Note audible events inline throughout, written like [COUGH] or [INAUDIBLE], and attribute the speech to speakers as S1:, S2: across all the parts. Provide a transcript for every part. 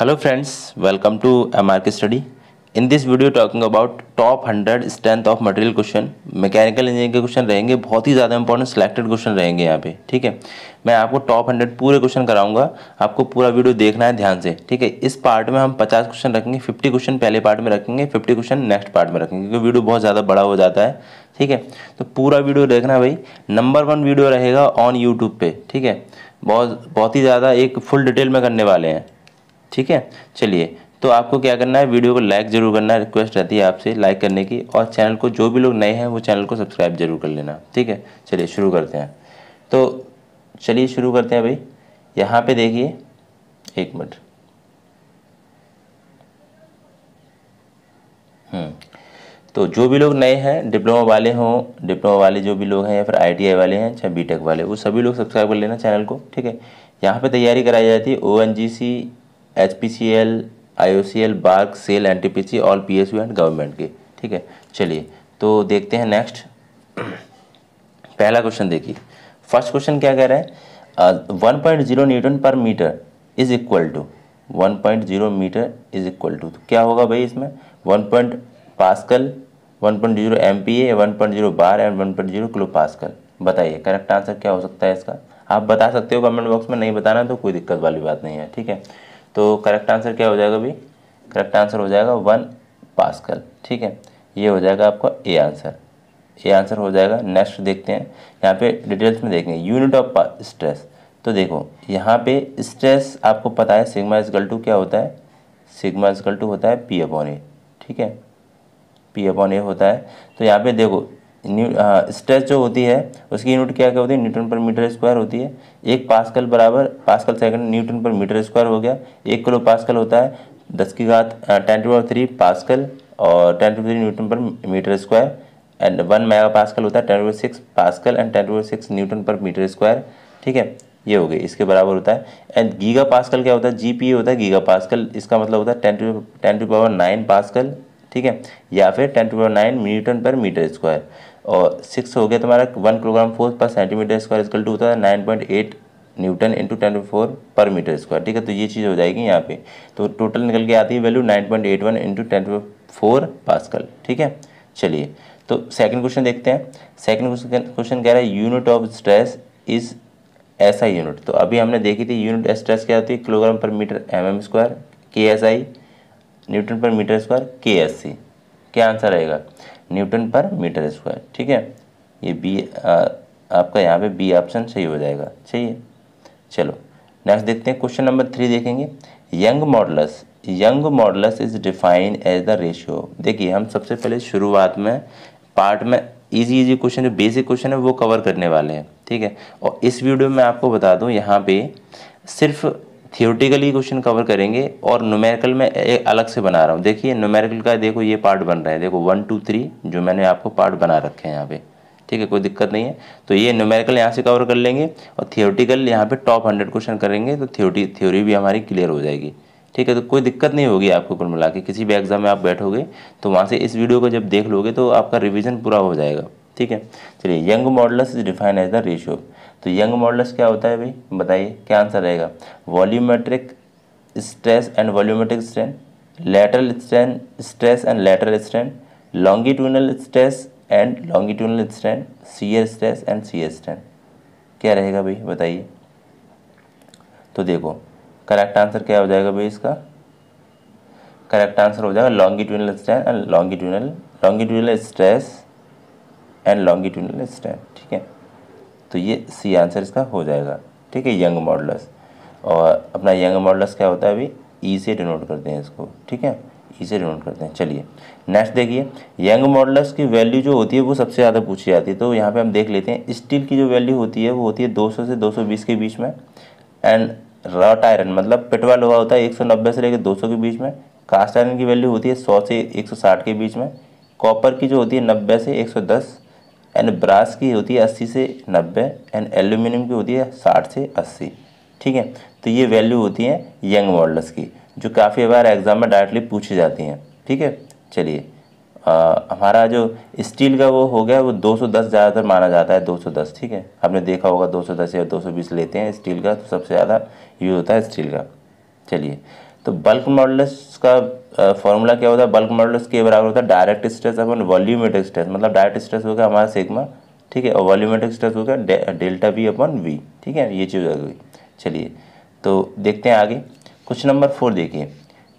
S1: Hello friends welcome to M R K study in this video talking about top hundred strength of material question mechanical engineering के question रहेंगे बहुत ही ज़्यादा important selected question रहेंगे यहाँ पे ठीक है मैं आपको टॉप हंड्रेड पूरे क्वेश्चन कराऊंगा आपको पूरा वीडियो देखना है ध्यान से ठीक है इस पार्ट में हम पचास क्वेश्चन रखेंगे फिफ्टी क्वेश्चन पहले पार्ट में रखेंगे फिफ्टी क्वेश्चन नेक्स्ट पार्ट में रखेंगे क्योंकि वीडियो बहुत ज़्यादा बड़ा हो जाता है ठीक है तो पूरा वीडियो देखना भाई नंबर वन वीडियो रहेगा ऑन यूट्यूब पर ठीक है बहुत बहुत ही ज़्यादा एक फुल डिटेल में करने वाले हैं ठीक है चलिए तो आपको क्या करना है वीडियो को लाइक जरूर करना रिक्वेस्ट रहती है आपसे लाइक करने की और चैनल को जो भी लोग नए हैं वो चैनल को सब्सक्राइब जरूर कर लेना ठीक है चलिए शुरू करते हैं तो चलिए शुरू करते हैं भाई यहाँ पे देखिए एक मिनट हम्म। तो जो भी लोग नए हैं डिप्लोमा वाले हों डिप्लोमा वाले जो भी लोग हैं या फिर आईटीआई वाले हैं चाहे बीटेक वाले वो सभी लोग सब्सक्राइब कर लेना चैनल को ठीक है यहाँ पे तैयारी कराई जाती है O N G C H P C L I O C L BARC SAIL N T P C all P S U and government के ठीक है चलिए तो देखते हैं नेक्स्ट पहला क्वेश्चन देखिए फर्स्ट क्वेश्चन क्या कह रहा है one point zero newton per metre is equal to one point zero metre is equal to तो क्या होगा भाई इसमें one point pascal one point zero M P A one point zero bar and one point zero kilo pascal बताइए correct answer क्या हो सकता है इसका आप बता सकते हो कमेंट बॉक्स में नहीं बताना तो कोई दिक्कत वाली बात नहीं है ठीक है तो करेक्ट आंसर क्या हो जाएगा भाई करेक्ट आंसर हो जाएगा वन पास्कल ठीक है ये हो जाएगा आपका ए आंसर ए आंसर हो जाएगा नेक्स्ट देखते हैं यहाँ पे डिटेल्स में देखेंगे यूनिट ऑफ स्ट्रेस तो देखो यहाँ पे स्ट्रेस आपको पता है सिग्मा इजगल टू क्या होता है सिग्मा इजगल टू होता है पी अपॉन ए ठीक है पी अपॉन ए होता है तो यहाँ पे देखो स्ट्रेस जो होती है उसकी यूनिट क्या क्या होती है न्यूटन पर मीटर स्क्वायर होती है एक पास्कल बराबर pascal second newton per metre square हो गया एक किलो पास्कल होता है दस की घात टेन टू थ्री पास्कल और ten to three newton per metre square and one mega pascal होता है ten to six pascal and ten to six newton per metre square ठीक है ये हो गई इसके बराबर होता है एंड गीगा पास्कल क्या होता है जी पी होता है गीगा पास्कल इसका मतलब होता है ten to ten to power nine pascal ठीक है या फिर ten to power nine newton per metre square और सिक्स हो गया तुम्हारा one kilogram force per centimetre square is equal to होता है nine point eight newton into ten four per metre square ठीक है तो ये चीज़ हो जाएगी यहाँ पे तो टोटल निकल के आती है value nine point eight one into ten four pascal ठीक है चलिए तो सेकंड क्वेश्चन देखते हैं सेकंड क्वेश्चन कह रहा है यूनिट ऑफ स्ट्रेस इज ऐसा यूनिट तो अभी हमने देखी थी यूनिट स्ट्रेस क्या होती है kilogram per metre M M square के S I newton per metre square के एस सी क्या आंसर रहेगा न्यूटन पर मीटर स्क्वायर ठीक है ये बी आपका यहाँ पे बी ऑप्शन सही हो जाएगा चाहिए चलो नेक्स्ट देखते हैं क्वेश्चन नंबर थ्री देखेंगे Young modulus Young modulus is define as the ratio देखिए हम सबसे पहले शुरुआत में पार्ट में इजी इजी क्वेश्चन जो बेसिक क्वेश्चन है वो कवर करने वाले हैं ठीक है और इस वीडियो में आपको बता दूँ यहाँ पे सिर्फ थियोटिकली क्वेश्चन कवर करेंगे और न्यूमेरिकल में एक अलग से बना रहा हूँ देखिए न्यूमेरिकल का देखो ये पार्ट बन रहा है देखो वन टू थ्री जो मैंने आपको पार्ट बना रखे हैं यहाँ पे ठीक है कोई दिक्कत नहीं है तो ये न्यूमेरिकल यहाँ से कवर कर लेंगे और थियोरटिकल यहाँ पे टॉप हंड्रेड क्वेश्चन करेंगे तो थ्योरी थ्योरी भी हमारी क्लियर हो जाएगी ठीक है तो कोई दिक्कत नहीं होगी आपको कुल मिला के किसी भी एग्ज़ाम में आप बैठोगे तो वहाँ से इस वीडियो को जब देख लोगे तो आपका रिविज़न पूरा हो जाएगा ठीक है चलिए Young model is define as the ratio तो यंग मॉडल्स क्या होता है भाई बताइए क्या आंसर रहेगा volumetric stress and volumetric strain lateral strain stress and lateral strain longitudinal stress and longitudinal strain shear stress and shear strain क्या रहेगा भाई बताइए तो देखो करेक्ट आंसर क्या हो जाएगा भाई इसका करेक्ट आंसर हो जाएगा longitudinal strain and longitudinal longitudinal stress and longitudinal strain ठीक है तो ये सी आंसर इसका हो जाएगा ठीक है यंग मॉडलस और अपना यंग मॉडलस क्या होता है अभी ई e से डिनोट करते हैं इसको ठीक है ई e से डिनोट करते हैं चलिए नेक्स्ट देखिए यंग मॉडलस की वैल्यू जो होती है वो सबसे ज़्यादा पूछी जाती है तो यहाँ पर हम देख लेते हैं स्टील की जो वैल्यू होती है वो होती है दो से दो के बीच में एंड रॉट आयरन मतलब पेटवा लोहा होता है एक से लेकर दो के बीच में कास्ट आयरन की वैल्यू होती है 100 से 160 के बीच में कॉपर की जो होती है 90 से 110 एंड ब्रास की होती है अस्सी से नब्बे एंड एल्यूमिनियम की होती है साठ से अस्सी ठीक है तो ये वैल्यू होती है यंग मॉडल्स की जो काफ़ी बार एग्ज़ाम में डायरेक्टली पूछी जाती हैं ठीक है चलिए हमारा जो स्टील का वो हो गया वो 210 ज़्यादातर माना जाता है 210 ठीक है आपने देखा होगा 210 या 220 लेते हैं स्टील का तो सबसे ज़्यादा यूज़ होता है स्टील का चलिए तो बल्क मॉडल्स का फॉर्मूला क्या होता है बल्क मॉडल्स के बराबर होता है direct stress upon volumetric stress मतलब डायरेक्ट स्ट्रेस हो गया हमारा सिग्मा ठीक है और वॉल्यूमेट्रिक स्ट्रेस गया डेल्टा बी अपन वी ठीक है ये चीज़ आ गई चलिए तो देखते हैं आगे क्वेश्चन नंबर फोर देखिए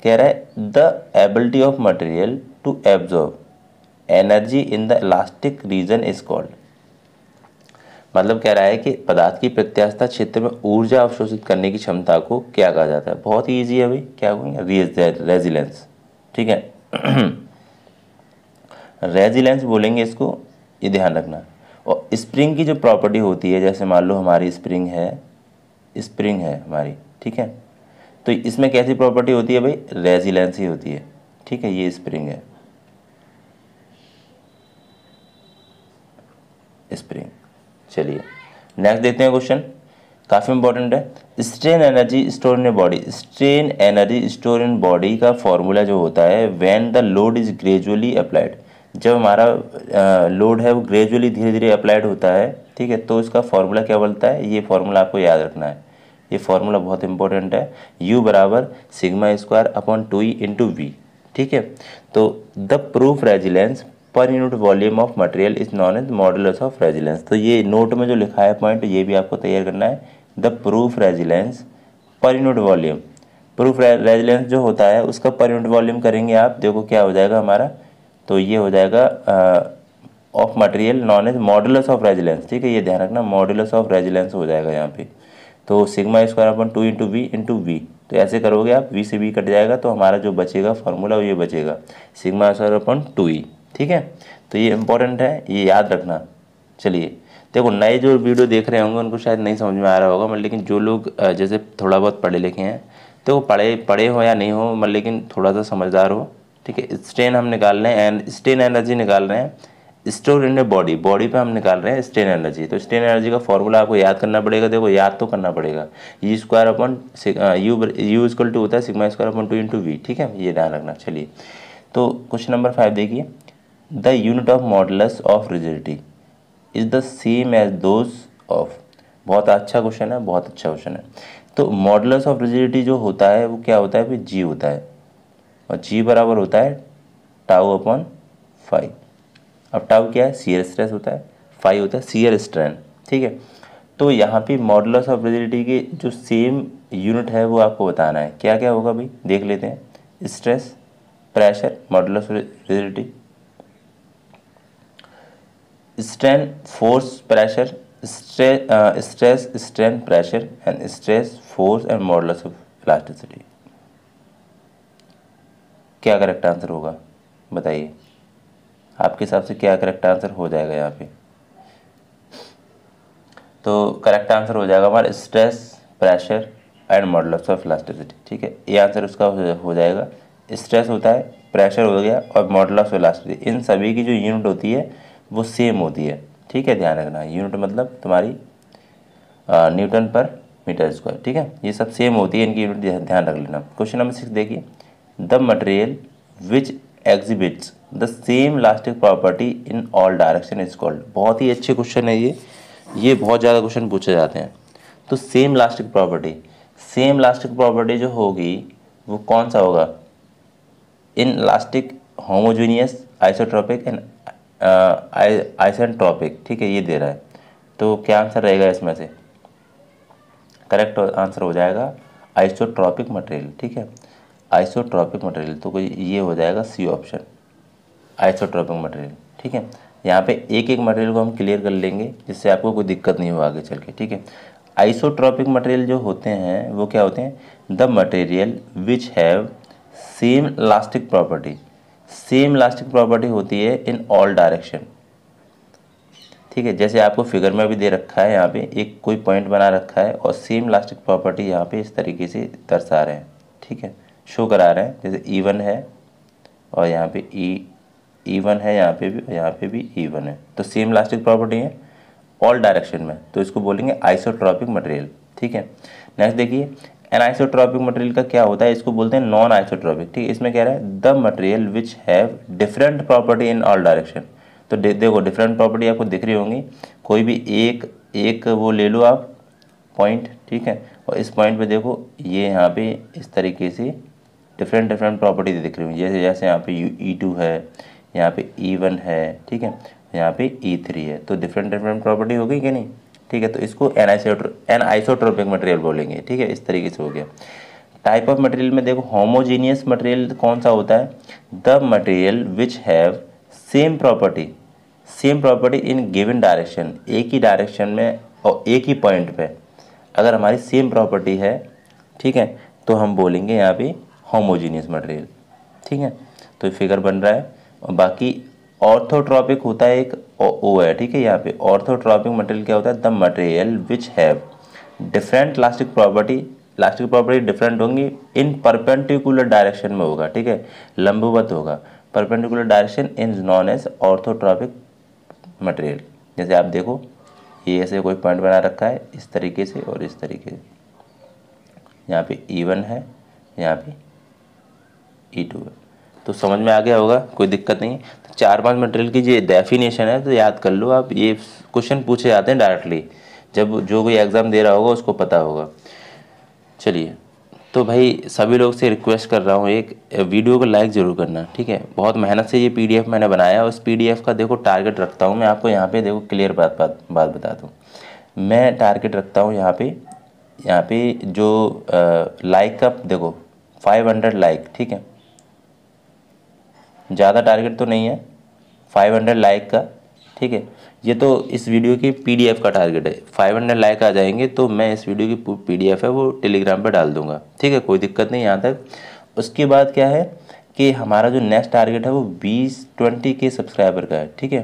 S1: कह रहा है the ability of material to absorb energy in the elastic region is called मतलब कह रहा है कि पदार्थ की प्रत्यास्था क्षेत्र में ऊर्जा अवशोषित करने की क्षमता को क्या कहा जाता है बहुत ही ईजी है भाई क्या कहेंगे रेजिलेंस ठीक है रेजिलेंस [CLEARS THROAT] बोलेंगे इसको ये ध्यान रखना और स्प्रिंग की जो प्रॉपर्टी होती है जैसे मान लो हमारी स्प्रिंग है स्प्रिंग है हमारी ठीक है तो इसमें कैसी प्रॉपर्टी होती है भाई रेजिलेंस ही होती है ठीक है ये स्प्रिंग है स्प्रिंग चलिए नेक्स्ट देखते हैं क्वेश्चन काफ़ी इंपॉर्टेंट है strain energy store in body strain energy store in body का फॉर्मूला जो होता है when the load is gradually applied जब हमारा लोड है वो ग्रेजुअली धीरे धीरे अप्लाइड होता है ठीक है तो इसका फॉर्मूला क्या बोलता है ये फॉर्मूला आपको याद रखना है ये फॉर्मूला बहुत इंपॉर्टेंट है यू बराबर sigma square upon two E into V ठीक है तो the proof resilience per unit volume of material is known as modulus of resilience तो ये नोट में जो लिखा है पॉइंट ये भी आपको तैयार करना है the proof resilience per unit volume proof resilience जो होता है उसका पर यूनिट वॉल्यूम करेंगे आप देखो क्या हो जाएगा हमारा तो ये हो जाएगा of material known as modulus of resilience ठीक है ये ध्यान रखना मॉडुलस ऑफ रेजिलेंस हो जाएगा यहाँ पे तो sigma square upon two into V into V तो ऐसे करोगे आप वी से वी कट जाएगा तो हमारा जो बचेगा फॉर्मूला वो ये बचेगा sigma square upon two E ठीक है तो ये इम्पोर्टेंट है ये याद रखना चलिए देखो नए जो वीडियो देख रहे होंगे उनको शायद नहीं समझ में आ रहा होगा मतलब लेकिन जो लोग जैसे थोड़ा बहुत पढ़े लिखे हैं तो वो पढ़े पढ़े हो या नहीं हो मतलब लेकिन थोड़ा सा समझदार हो ठीक है स्ट्रेन हम निकाल रहे हैं एंड स्ट्रेन एनर्जी निकाल रहे हैं स्टोर इन बॉडी बॉडी पे हम निकाल रहे हैं स्ट्रेन एनर्जी तो स्ट्रेन एनर्जी का फॉर्मूला आपको याद करना पड़ेगा देखो याद तो करना पड़ेगा U square upon U U equal to होता है sigma square upon two into V ठीक है ये ध्यान रखना चलिए तो क्वेश्चन नंबर फाइव देखिए the unit of modulus of rigidity is the same as those of बहुत अच्छा क्वेश्चन है बहुत अच्छा क्वेश्चन है तो मॉडल्स ऑफ रिजिडिटी जो होता है वो क्या होता है फिर जी होता है और जी बराबर होता है टाउ अपॉन फाइव अब टाउ क्या है सीयर स्ट्रेस होता है फाइव होता है सीयर स्ट्रेन ठीक है तो यहाँ पे मॉडल्स ऑफ रिजिडिटी के जो सेम यूनिट है वो आपको बताना है क्या क्या होगा भाई देख लेते हैं stress pressure model of rigidity strain force pressure stress strain pressure and stress force and force of elasticity क्या करेक्ट आंसर होगा बताइए आपके हिसाब से क्या करेक्ट आंसर हो जाएगा यहाँ पे तो करेक्ट आंसर हो जाएगा हमारा stress pressure and models of elasticity ठीक है ये आंसर उसका हो जाएगा स्ट्रेस होता है प्रेशर हो गया और मॉडल ऑफ इलास्टिसिटी इन सभी की जो यूनिट होती है वो सेम होती है ठीक है ध्यान रखना यूनिट मतलब तुम्हारी न्यूटन पर मीटर स्क्वायर ठीक है ये सब सेम होती है इनकी यूनिट ध्यान रख लेना क्वेश्चन नंबर सिक्स देखिए the material which exhibits the same elastic property in all direction is called बहुत ही अच्छे क्वेश्चन है ये ये बहुत ज़्यादा क्वेश्चन पूछे जाते हैं तो same elastic property same elastic property जो होगी वो कौन सा होगा inelastic homogeneous isotropic and isentropic ठीक है ये दे रहा है तो क्या आंसर रहेगा इसमें से करेक्ट आंसर हो जाएगा आइसोट्रॉपिक मटेरियल ठीक है आइसोट्रॉपिक मटेरियल तो कोई ये हो जाएगा सी ऑप्शन आइसोट्रॉपिक मटेरियल ठीक है यहाँ पे एक एक मटेरियल को हम क्लियर कर लेंगे जिससे आपको कोई दिक्कत नहीं हो आगे चल के ठीक है आइसोट्रॉपिक मटेरियल जो होते हैं वो क्या होते हैं the material which have same elastic property same elastic property होती है इन ऑल डायरेक्शन ठीक है जैसे आपको फिगर में भी दे रखा है यहाँ पे एक कोई पॉइंट बना रखा है और सेम इलास्टिक प्रॉपर्टी यहाँ पे इस तरीके से दर्शा रहे हैं ठीक है शो करा रहे हैं जैसे ई e है और यहाँ पे ई e, ई e है यहाँ पे भी और यहाँ पे भी ई है तो सेम इलास्टिक प्रॉपर्टी है ऑल डायरेक्शन में तो इसको बोलेंगे आइसोट्रॉपिक मटेरियल ठीक है नेक्स्ट देखिए एनाइसोट्रॉपिक मटेरियल का क्या होता है इसको बोलते हैं नॉन आइसोट्रॉपिक ठीक है इसमें कह रहा है the material which have different property in all direction तो दे, देखो डिफरेंट प्रॉपर्टी आपको दिख रही होंगी कोई भी एक एक वो ले लो आप पॉइंट ठीक है और इस पॉइंट पे देखो ये यहाँ पे इस तरीके से डिफरेंट डिफरेंट प्रॉपर्टी दिख रही होंगी जैसे जैसे यहाँ पे ई e, टू e है यहाँ पे ई e वन है ठीक है यहाँ पे ई थ्री है तो डिफरेंट डिफरेंट प्रॉपर्टी हो गई कि नहीं ठीक है तो इसको एन एन आइसोट्रोपिक मटेरियल बोलेंगे ठीक है इस तरीके से हो गया टाइप ऑफ मटेरियल में देखो होमोजीनियस मटेरियल कौन सा होता है the material which have same property same property in given direction एक ही डायरेक्शन में और एक ही पॉइंट पे अगर हमारी सेम प्रॉपर्टी है ठीक है तो हम बोलेंगे यहाँ पे होमोजीनियस मटेरियल ठीक है तो फिगर बन रहा है और बाकी ऑर्थोट्रॉपिक होता है एक ओ है ठीक है यहाँ पे ऑर्थोट्रॉपिक मटेरियल क्या होता है the material which have different elastic property elastic property different होंगी इन परपेंटिकुलर डायरेक्शन में होगा ठीक है लंबवत होगा perpendicular direction in known as orthotropic material जैसे आप देखो ये ऐसे कोई पॉइंट बना रखा है इस तरीके से और इस तरीके से यहाँ पे ई e वन है यहाँ पे ई e टू है तो समझ में आ गया होगा कोई दिक्कत नहीं है तो चार पांच मटेरियल की जो डेफिनेशन है तो याद कर लो आप ये क्वेश्चन पूछे जाते हैं डायरेक्टली जब जो कोई एग्ज़ाम दे रहा होगा उसको पता होगा चलिए तो भाई सभी लोग से रिक्वेस्ट कर रहा हूँ एक वीडियो को लाइक ज़रूर करना ठीक है बहुत मेहनत से ये पीडीएफ मैंने बनाया उस पीडीएफ का देखो टारगेट रखता हूँ मैं आपको यहाँ पे देखो क्लियर बात बात बात बता दूँ मैं टारगेट रखता हूँ यहाँ पे यहाँ पे जो लाइक का देखो 500 लाइक ठीक है ज़्यादा टारगेट तो नहीं है 500 लाइक का ठीक है ये तो इस वीडियो की पीडीएफ का टारगेट है 500 लाइक आ जाएंगे तो मैं इस वीडियो की पीडीएफ है वो टेलीग्राम पे डाल दूंगा ठीक है कोई दिक्कत नहीं यहाँ तक उसके बाद क्या है कि हमारा जो नेक्स्ट टारगेट है वो बीस ट्वेंटी के सब्सक्राइबर का है ठीक है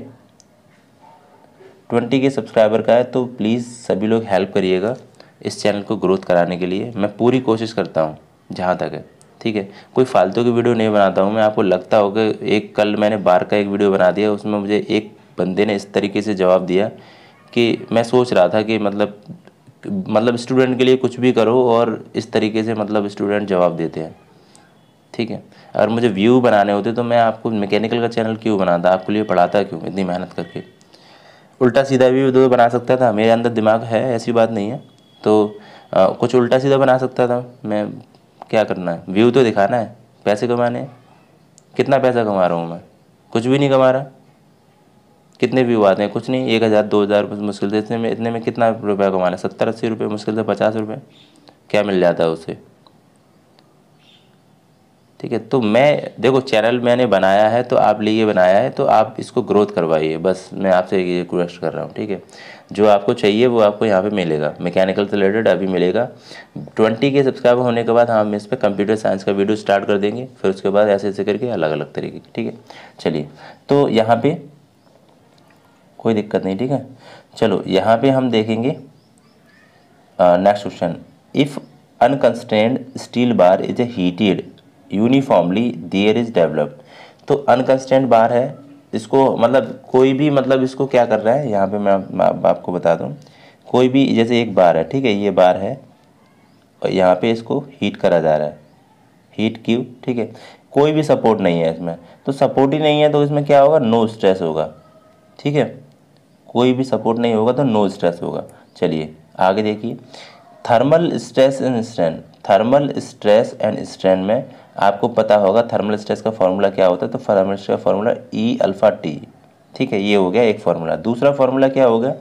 S1: ट्वेंटी के सब्सक्राइबर का है तो प्लीज़ सभी लोग हेल्प करिएगा इस चैनल को ग्रोथ कराने के लिए मैं पूरी कोशिश करता हूँ जहाँ तक है ठीक है कोई फालतू की वीडियो नहीं बनाता हूँ मैं आपको लगता हो कि एक कल मैंने बार का एक वीडियो बना दिया उसमें मुझे एक बंदे ने इस तरीके से जवाब दिया कि मैं सोच रहा था कि मतलब मतलब स्टूडेंट के लिए कुछ भी करो और इस तरीके से मतलब स्टूडेंट जवाब देते हैं ठीक है अगर मुझे व्यू बनाने होते तो मैं आपको मैकेनिकल का चैनल क्यों बनाता आपके लिए पढ़ाता क्यों इतनी मेहनत करके उल्टा सीधा भी वीडियो बना सकता था मेरे अंदर दिमाग है ऐसी बात नहीं है तो आ, कुछ उल्टा सीधा बना सकता था मैं क्या करना है व्यू तो दिखाना है पैसे कमाने हैं कितना पैसा कमा रहा हूँ मैं कुछ भी नहीं कमा रहा कितने व्यू आते हैं कुछ नहीं एक हज़ार दो हज़ार मुश्किल से इतने में इतने में कितना रुपया कमाना सत्तर अस्सी रुपये मुश्किल से पचास रुपये क्या मिल जाता है उसे ठीक है तो मैं देखो चैनल मैंने बनाया है तो आप लिए बनाया है तो आप इसको ग्रोथ करवाइए बस मैं आपसे ये रिक्वेस्ट कर रहा हूँ ठीक है जो आपको चाहिए वो आपको यहाँ पे मिलेगा मैकेनिकल से रिलेटेड अभी मिलेगा ट्वेंटी के सब्सक्राइबर होने के बाद हम इस पर कंप्यूटर साइंस का वीडियो स्टार्ट कर देंगे फिर उसके बाद ऐसे ऐसे करके अलग अलग तरीके की ठीक है चलिए तो यहाँ पर कोई दिक्कत नहीं ठीक है चलो यहाँ पर हम देखेंगे next question if unconstrained steel bar is a heated uniformly there is developed तो अनकंस्टेंट बार है इसको मतलब कोई भी मतलब इसको क्या कर रहा है यहाँ पे मैं आपको बता दूँ कोई भी जैसे एक बार है ठीक है ये बार है और यहाँ पे इसको हीट करा जा रहा है हीट क्यू ठीक है कोई भी सपोर्ट नहीं है इसमें तो सपोर्ट ही नहीं है तो इसमें क्या होगा नो स्ट्रेस होगा ठीक है कोई भी सपोर्ट नहीं होगा तो नो स्ट्रेस होगा चलिए आगे देखिए thermal stress and strain thermal stress and strain में आपको पता होगा थर्मल स्ट्रेस का फॉर्मूला क्या होता है तो थर्मल स्ट्रेस का फॉर्मूला ई अल्फ़ा टी ठीक है ये हो गया एक फार्मूला दूसरा फार्मूला क्या होगा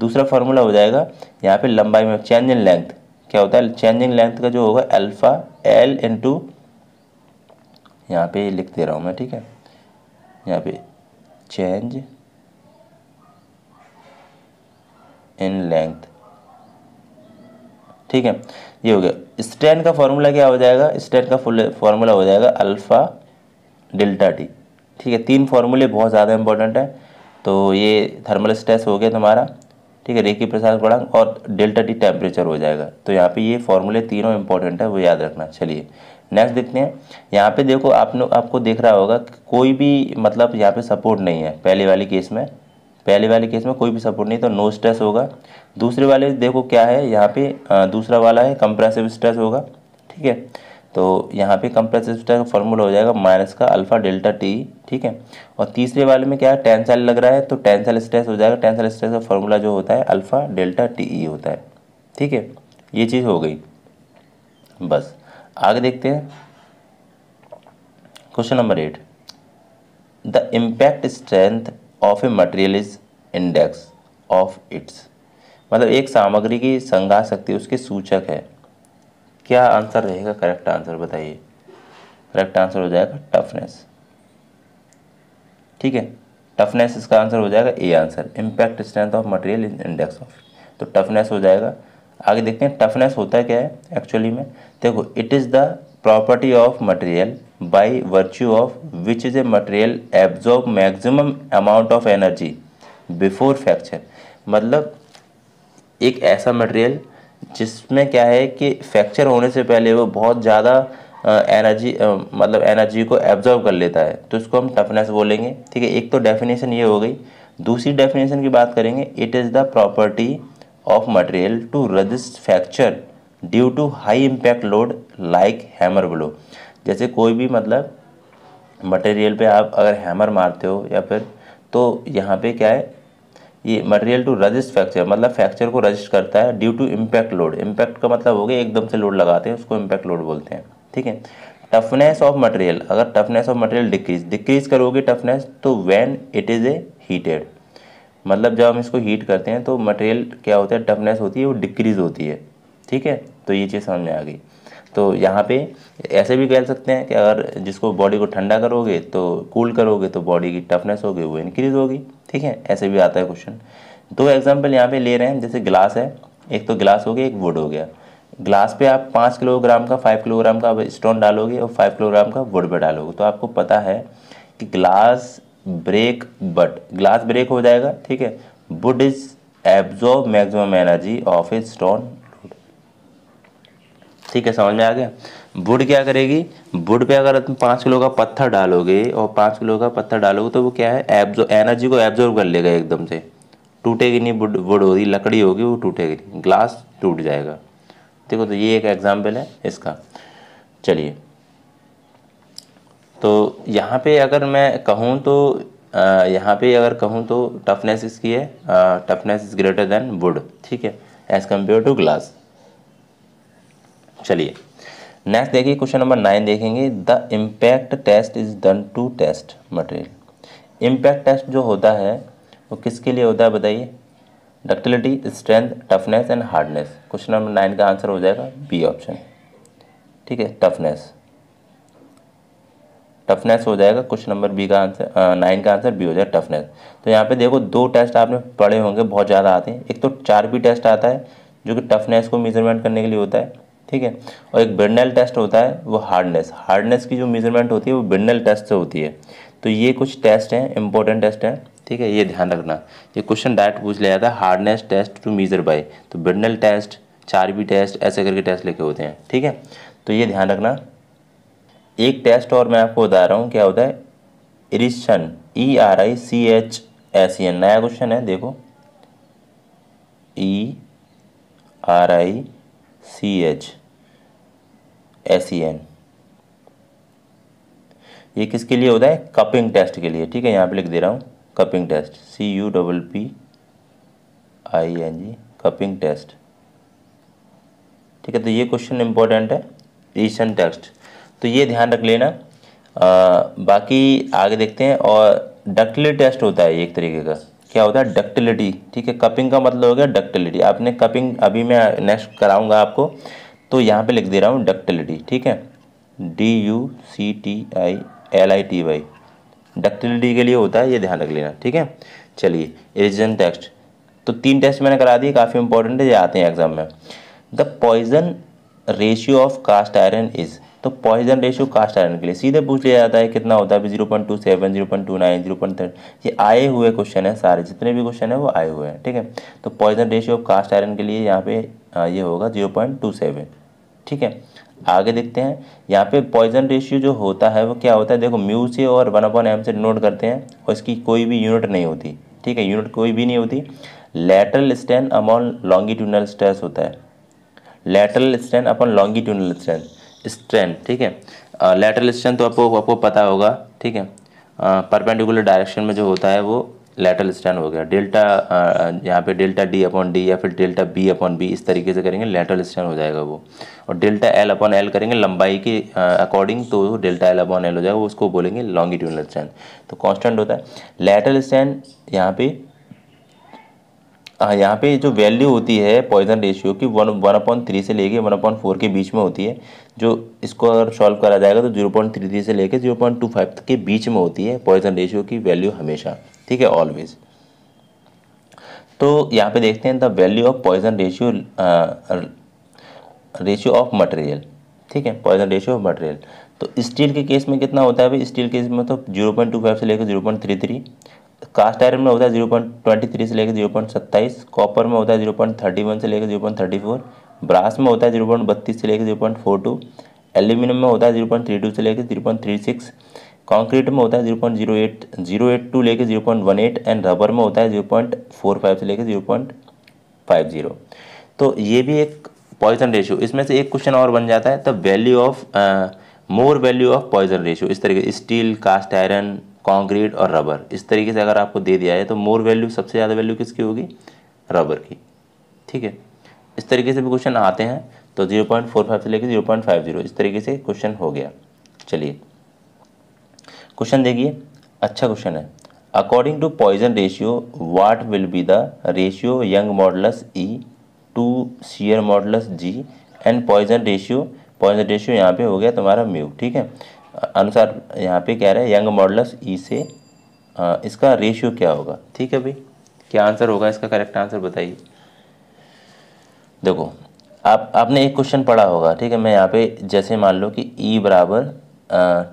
S1: दूसरा फार्मूला हो जाएगा यहाँ पे लंबाई में चेंज इन लेंथ क्या होता है चेंज इन लेंथ का जो होगा अल्फ़ा एल इन टू यहाँ पे लिख दे रहा हूँ मैं ठीक है यहाँ पे चेंज इन लेंथ ठीक है ये हो गया स्टैंड का फॉर्मूला क्या हो जाएगा स्टैंड का फुल फॉर्मूला हो जाएगा अल्फ़ा डेल्टा टी ठीक है तीन फार्मूले बहुत ज़्यादा इंपॉर्टेंट है तो ये थर्मल स्ट्रेस हो गया तुम्हारा ठीक है रेखी प्रसार गुणांक और डेल्टा टी टेम्परेचर हो जाएगा तो यहाँ पे ये फॉर्मूले तीनों इंपॉर्टेंट है वो याद रखना चलिए नेक्स्ट देखते हैं यहाँ पे देखो आपने आपको देख रहा होगा कोई भी मतलब यहाँ पे सपोर्ट नहीं है पहले वाले केस में पहले वाले केस में कोई भी सपोर्ट नहीं तो नो स्ट्रेस होगा दूसरे वाले देखो क्या है यहाँ पे दूसरा वाला है कंप्रेसिव स्ट्रेस होगा ठीक है तो यहाँ पे कंप्रेसिव स्ट्रेस का फॉर्मूला हो जाएगा माइनस का अल्फा डेल्टा टी ठीक है और तीसरे वाले में क्या है टेंसाइल लग रहा है तो टेंसाइल स्ट्रेस हो जाएगा टेंसाइल स्ट्रेस का फॉर्मूला जो होता है अल्फा डेल्टा टी ई होता है ठीक है ये चीज़ हो गई बस आगे देखते हैं question number eight the impact strength of a material is index of its मतलब एक सामग्री की संज्ञा शक्ति उसके सूचक है क्या आंसर रहेगा करेक्ट आंसर बताइए करेक्ट आंसर हो जाएगा टफनेस ठीक है टफनेस इसका आंसर हो जाएगा A answer impact strength of material is index of तो टफनेस हो जाएगा आगे देखते हैं टफनेस होता है क्या है एक्चुअली में देखो it is the property of material by virtue of which is a material absorb maximum amount of energy before fracture मतलब एक ऐसा मटेरियल जिसमें क्या है कि फ्रैक्चर होने से पहले वो बहुत ज़्यादा एनर्जी मतलब एनर्जी को एब्जॉर्ब कर लेता है तो इसको हम टफनेस बोलेंगे ठीक है एक तो डेफिनेशन ये हो गई दूसरी डेफिनेशन की बात करेंगे it is the property of material to resist fracture due to high impact load like hammer blow जैसे कोई भी मतलब मटेरियल पे आप अगर हैमर मारते हो या फिर तो यहाँ पे क्या है ये मटेरियल टू रजिस्ट फ्रैक्चर मतलब फ्रैक्चर को रजिस्ट करता है due to impact load impact का मतलब हो गया एकदम से लोड लगाते हैं उसको इम्पैक्ट लोड बोलते हैं ठीक है टफनेस ऑफ मटेरियल अगर toughness of material decrease decrease करोगे टफनेस तो when it is a heated मतलब जब हम इसको हीट करते हैं तो मटेरियल क्या होता है टफनेस होती है वो डिक्रीज होती है ठीक है तो ये चीज़ समझ में आ गई तो यहाँ पे ऐसे भी कह सकते हैं कि अगर जिसको बॉडी को ठंडा करोगे तो कूल करोगे तो बॉडी की टफनेस होगी वो इंक्रीज़ होगी ठीक है ऐसे भी आता है क्वेश्चन दो एग्जाम्पल यहाँ पे ले रहे हैं जैसे गिलास है एक तो गिलास हो गया एक वुड हो गया ग्लास पे आप पाँच किलोग्राम का फाइव किलोग्राम का स्टोन डालोगे और फाइव किलोग्राम का वुड पर डालोगे तो आपको पता है कि glass break but glass break हो जाएगा ठीक है wood is absorb maximum energy of a stone ठीक है समझ में आ गया बुढ़ क्या करेगी बुढ़ पे अगर तुम पाँच किलो का पत्थर डालोगे और पाँच किलो का पत्थर डालोगे तो वो क्या है एब्जो एनर्जी को एब्जॉर्व कर लेगा एकदम से टूटेगी नहीं बुढ़ वुड होगी लकड़ी होगी वो टूटेगी नहीं ग्लास टूट जाएगा ठीक है तो ये एक एग्जाम्पल है इसका चलिए तो यहाँ पे अगर मैं कहूँ तो यहाँ पे अगर कहूँ तो टफनेस इसकी है toughness is greater than wood ठीक है एज़ कम्पेयर टू ग्लास चलिए नेक्स्ट देखिए क्वेश्चन नंबर नाइन देखेंगे the impact test is done to test material impact test जो होता है वो किसके लिए होता है बताइए ductility strength toughness and hardness question number nine का आंसर हो जाएगा बी ऑप्शन ठीक है टफनेस टफनेस हो जाएगा क्वेश्चन नंबर बी का आंसर नाइन का आंसर बी हो जाएगा टफनेस तो यहाँ पे देखो दो टेस्ट आपने पढ़े होंगे बहुत ज़्यादा आते हैं एक तो चार बी टेस्ट आता है जो कि टफनेस को मेजरमेंट करने के लिए होता है ठीक है और एक ब्रिडनेल टेस्ट होता है वो हार्डनेस हार्डनेस की जो मेजरमेंट होती है वो ब्रिडनेल टेस्ट से होती है तो ये कुछ टेस्ट हैं इंपॉर्टेंट टेस्ट हैं ठीक है ये ध्यान रखना ये क्वेश्चन डायरेक्ट पूछ लिया जाता है hardness test to measure by तो ब्रिडनल टेस्ट चारबी टेस्ट ऐसे करके टेस्ट लेके होते हैं ठीक है तो ये ध्यान रखना एक टेस्ट और मैं आपको बता रहा हूँ क्या होता है Erichsen E R I C H S N नया क्वेश्चन है देखो E R I C H S E N ये किसके लिए होता है कपिंग टेस्ट के लिए ठीक है यहाँ पे लिख दे रहा हूँ cupping test C U double P I N G cupping test ठीक है तो ये क्वेश्चन इंपॉर्टेंट है रिसन टेक्स्ट तो ये ध्यान रख लेना आ, बाकी आगे देखते हैं और डक्टिलिटी टेस्ट होता है एक तरीके का क्या होता है डक्टिलिटी ठीक है कपिंग का मतलब हो गया डक्टिलिटी आपने कपिंग अभी मैं नेक्स्ट कराऊंगा आपको तो यहाँ पे लिख दे रहा हूँ डक्टिलिटी ठीक है D U C T I L I T Y ductility के लिए होता है ये ध्यान रख लेना ठीक है चलिए एजन टेस्ट तो तीन टेस्ट मैंने करा दिए काफ़ी इंपॉर्टेंट है ये आते हैं एग्जाम में the Poisson ratio of cast iron is तो पॉइजन रेशियो कास्ट आयरन के लिए सीधे पूछ लिया जाता है कितना होता है zero point two seven zero point two nine zero point thirty ये आए हुए क्वेश्चन है सारे जितने भी क्वेश्चन है वो आए हुए हैं ठीक है तो Poisson ratio of cast iron के लिए यहाँ पे ये होगा जीरो पॉइंट टू सेवन ठीक है आगे देखते हैं यहाँ पे पॉइजन रेशियो जो होता है वो क्या होता है देखो म्यू से और वन अपॉन एम से डिनोट करते हैं और इसकी कोई भी यूनिट नहीं होती ठीक है यूनिट कोई भी नहीं होती lateral strain upon longitudinal stress होता है lateral strain upon longitudinal strength strength ठीक है लेटरल स्ट्रेंथ तो आपको आपको पता होगा ठीक है परपेंडिकुलर डायरेक्शन में जो होता है वो लेटरल स्टैंड हो गया डेल्टा यहाँ पे डेल्टा डी अपॉन डी या फिर डेल्टा बी अपॉन बी इस तरीके से करेंगे लेटरल स्टैंड हो जाएगा वो और डेल्टा एल अपॉन एल करेंगे लंबाई के अकॉर्डिंग तो डेल्टा एल अपॉन एल हो जाएगा उसको बोलेंगे लॉन्गिट्यूनल स्टैंड तो कॉन्स्टेंट होता है लेटरल स्टैंड यहाँ पे यहाँ पे जो वैल्यू होती है पॉइजन रेशियो की वन वन पॉइंट थ्री से लेके वन पॉइंट फोर के बीच में होती है जो इसको अगर सॉल्व करा जाएगा तो जीरो पॉइंट थ्री थ्री से लेके जीरो पॉइंट टू फाइव के बीच में होती है पॉइजन रेशियो की वैल्यू हमेशा ठीक है ऑलवेज तो यहाँ पे देखते हैं the value of Poisson ratio ratio of material ठीक है पॉइजन रेशियो ऑफ मटेरियल तो स्टील के केस में कितना होता है स्टील केस में तो जीरो से लेकर zero point three three cast iron में होता है जीरो पॉइंट ट्वेंटी थ्री से लेकर जीरो पॉइंट सत्ताईस कॉपर में होता है जीरो पॉइंट थर्टी वन से लेकर zero point thirty four brass में होता है जीरो पॉइंट बत्तीस से लेकर zero point four two aluminium में होता है जीरो पॉइंट थ्री टू से लेकर zero point three six concrete में होता है zero point zero eight zero eight two लेके zero point one eight and rubber में होता है जीरो पॉइंट फोर फाइव से लेके जीरो पॉइंट फाइव जीरो तो ये भी एक पॉइजन रेशियो इसमें से एक क्वेश्चन और बन जाता है the value of more value of Poisson ratio इस तरीके स्टील कास्ट आयरन कॉन्क्रीट और रबर इस तरीके से अगर आपको दे दिया जाए तो मोर वैल्यू सबसे ज़्यादा वैल्यू किसकी होगी रबर की ठीक है इस तरीके से भी क्वेश्चन आते हैं तो जीरो पॉइंट फोर फाइव से लेकर जीरो पॉइंट फाइव जीरो इस तरीके से क्वेश्चन हो गया चलिए क्वेश्चन देखिए अच्छा क्वेश्चन है according to Poisson ratio what will be the ratio Young modulus E to shear modulus G and Poisson ratio Poisson ratio यहाँ पे हो गया तुम्हारा म्यू ठीक है अनुसार यहाँ पे कह रहा है यंग मॉडलस ई से आ, इसका रेशियो क्या होगा ठीक है भाई क्या आंसर होगा इसका करेक्ट आंसर बताइए देखो आप आपने एक क्वेश्चन पढ़ा होगा ठीक है मैं यहाँ पे जैसे मान लो कि ई e बराबर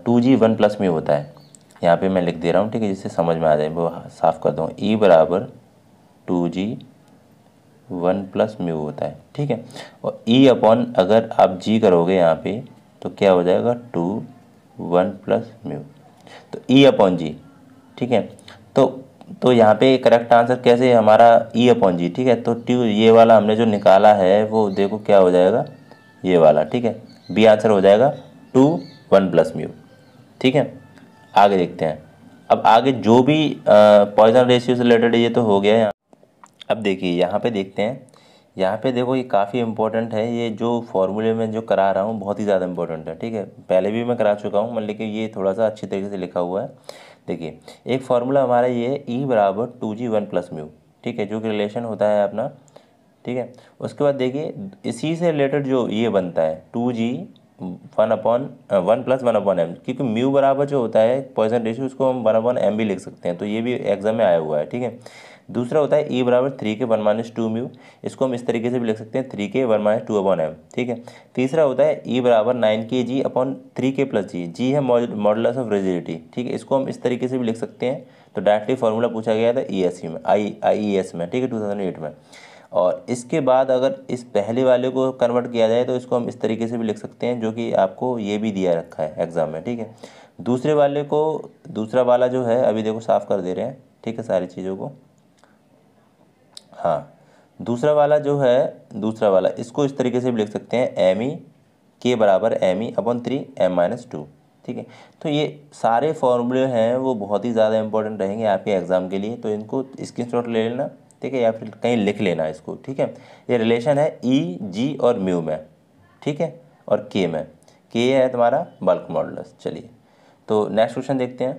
S1: two G one plus mu होता है यहाँ पे मैं लिख दे रहा हूँ ठीक है जिससे समझ में आ जाए वो साफ़ कर दूँ ई e बराबर two G one plus mu होता है ठीक है और ई e अपॉन अगर आप जी करोगे यहाँ पे तो क्या हो जाएगा टू वन प्लस म्यू तो ई अपॉन जी ठीक है तो तो यहाँ पे करेक्ट आंसर कैसे हमारा ई अपॉन जी ठीक है तो ट्यू ये वाला हमने जो निकाला है वो देखो क्या हो जाएगा ये वाला ठीक है बी आंसर हो जाएगा टू वन प्लस म्यू ठीक है आगे देखते हैं अब आगे जो भी पॉइजन रेशियो से रिलेटेड ये तो हो गया है अब देखिए यहाँ पे देखते हैं यहाँ पे देखो ये काफ़ी इंपॉर्टेंट है ये जो फॉर्मूले में जो करा रहा हूँ बहुत ही ज़्यादा इंपॉर्टेंट है ठीक है पहले भी मैं करा चुका हूँ मान मतलब लेकिन ये थोड़ा सा अच्छी तरीके से लिखा हुआ है देखिए एक फार्मूला हमारा ये है ई e बराबर two G one plus mu ठीक है जो कि रिलेशन होता है अपना ठीक है उसके बाद देखिए इसी से रिलेटेड जो ये बनता है two G one upon one plus one upon M क्योंकि म्यू बराबर जो होता है पॉइजन रेशियो उसको हम वन अपॉन एम भी लिख सकते हैं तो ये भी एग्जाम में आया हुआ है ठीक है दूसरा होता है ई e बराबर three K one minus two mu इसको हम इस तरीके से भी लिख सकते हैं three K one minus two upon M ठीक है तीसरा होता है ई e बराबर nine K G upon three K plus G G है मॉडल ऑफ रेजिडिटी ठीक है इसको हम इस तरीके से भी लिख सकते हैं तो डायरेक्टली फॉर्मूला पूछा गया था ई e एस में आई आई ई एस में ठीक है टू थाउजेंड एट में और इसके बाद अगर इस पहले वाले को कन्वर्ट किया जाए तो इसको हम इस तरीके से भी लिख सकते हैं जो कि आपको ये भी दिया रखा है एग्ज़ाम में ठीक है दूसरे वाले को दूसरा वाला जो है अभी देखो साफ़ कर दे रहे हैं ठीक है सारी चीज़ों को हाँ दूसरा वाला जो है दूसरा वाला इसको इस तरीके से भी लिख सकते हैं एम ई के बराबर M E upon three M minus two ठीक है तो ये सारे फॉर्मूले हैं वो बहुत ही ज़्यादा इंपॉर्टेंट रहेंगे आपके एग्ज़ाम के लिए तो इनको स्क्रीन शॉट ले लेना ठीक है या फिर कहीं लिख लेना इसको ठीक है ये रिलेशन है ई e, जी और म्यू में ठीक है और के में के है तुम्हारा बल्क मॉडलस चलिए तो नेक्स्ट क्वेश्चन देखते हैं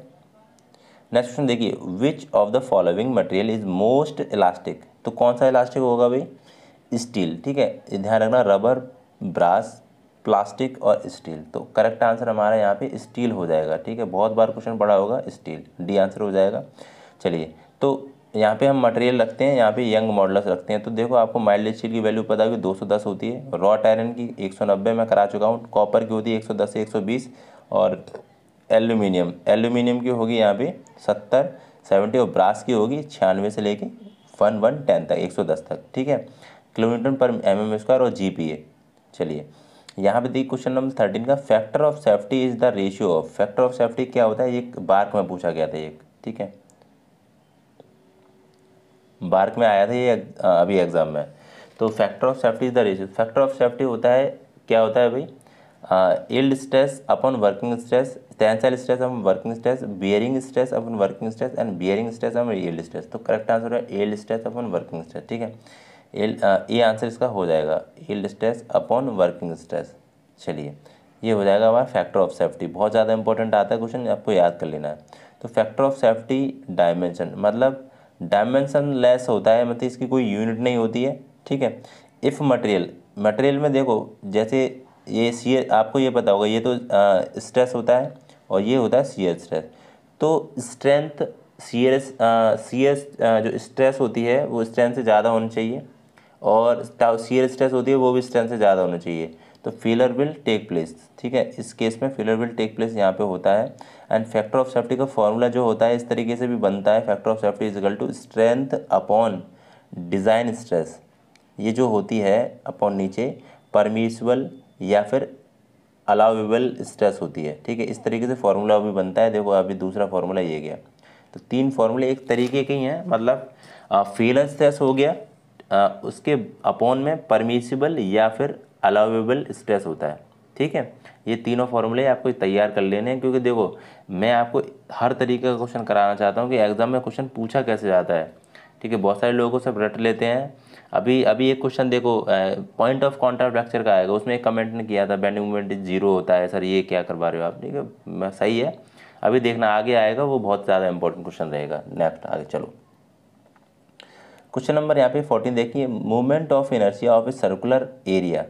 S1: नेक्स्ट क्वेश्चन देखिए which of the following material is most elastic तो कौन सा इलास्टिक होगा भाई स्टील ठीक है ध्यान रखना रबर ब्रास प्लास्टिक और स्टील तो करेक्ट आंसर हमारा यहाँ पे स्टील हो जाएगा ठीक है बहुत बार क्वेश्चन पड़ा होगा स्टील डी आंसर हो जाएगा चलिए तो यहाँ पे हम मटेरियल रखते हैं यहाँ पे यंग मॉडल्स रखते हैं तो देखो आपको माइल्ड स्टील की वैल्यू पता होगी दो सौ दस होती है रॉट आयरन की एक सौ नब्बे में करा चुका हूँ कॉपर की होती है एक सौ दस से एक सौ बीस और एल्यूमिनियम एल्यूमिनियम की होगी यहाँ पे सत्तर सेवेंटी और ब्रास की होगी छियानवे से लेके वन वन टेन तक एक सौ दस तक ठीक है किलोमीटर पर एम एम स्क्वायर और जी पी ए चलिए यहाँ पे देखिए क्वेश्चन नंबर थर्टीन का factor of safety is the ratio of factor of safety क्या होता है एक बार्क में पूछा गया था एक ठीक है बार्क में आया था ये अभी एग्ज़ाम में तो factor of safety is the ratio factor of safety होता है क्या होता है भाई yield stress upon working stress tensile stress upon working stress bearing stress upon working stress and bearing stress upon yield stress तो correct answer है yield stress upon working stress ठीक है ये आंसर इसका हो जाएगा yield stress upon working stress चलिए ये हो जाएगा हमारा फैक्टर ऑफ सेफ्टी बहुत ज़्यादा इंपॉर्टेंट आता है क्वेश्चन आपको याद कर लेना है तो फैक्टर ऑफ सेफ्टी डायमेंशन मतलब डायमेंशन लेस होता है मतलब इसकी कोई यूनिट नहीं होती है ठीक है इफ़ मटेरियल मटेरियल में देखो जैसे ये सीयर आपको ये पता होगा ये तो स्ट्रेस होता है और ये होता है सीयर स्ट्रेस तो स्ट्रेंथ सीयर सीयर जो स्ट्रेस होती है वो स्ट्रेंथ से ज़्यादा होनी चाहिए और सीयर स्ट्रेस होती है वो भी स्ट्रेंथ से ज़्यादा होना चाहिए तो फेलर विल टेक प्लेस ठीक है इस केस में फेलर विल टेक प्लेस यहाँ पे होता है एंड फैक्टर ऑफ सेफ्टी का फॉर्मूला जो होता है इस तरीके से भी बनता है factor of safety equal to strength upon design stress ये जो होती है अपॉन नीचे परमिशबल या फिर अलाउेबल स्ट्रेस होती है ठीक है इस तरीके से फार्मूला अभी बनता है देखो अभी दूसरा फार्मूला ये गया तो तीन फार्मूले एक तरीके के ही हैं मतलब फेलर स्ट्रेस हो गया आ, उसके अपॉन में परमिशिबल या फिर अलाउेबल स्ट्रेस होता है ठीक है ये तीनों फॉर्मूले आपको तैयार कर लेने हैं क्योंकि देखो मैं आपको हर तरीके का क्वेश्चन कराना चाहता हूँ कि एग्ज़ाम में क्वेश्चन पूछा कैसे जाता है ठीक है बहुत सारे लोगों से सब रट लेते हैं अभी अभी एक क्वेश्चन देखो पॉइंट ऑफ कॉन्ट्रैक्ट फ्रैक्चर का आएगा उसमें एक कमेंट ने किया था बैंडिंग मूवमेंट जीरो होता है सर ये क्या करवा रहे हो आप ठीक है सही है अभी देखना आगे आएगा वो बहुत ज़्यादा इंपॉर्टेंट क्वेश्चन रहेगा नेक्स्ट आगे चलो क्वेश्चन नंबर यहाँ पे फोर्टीन देखिए moment of energy of a circular area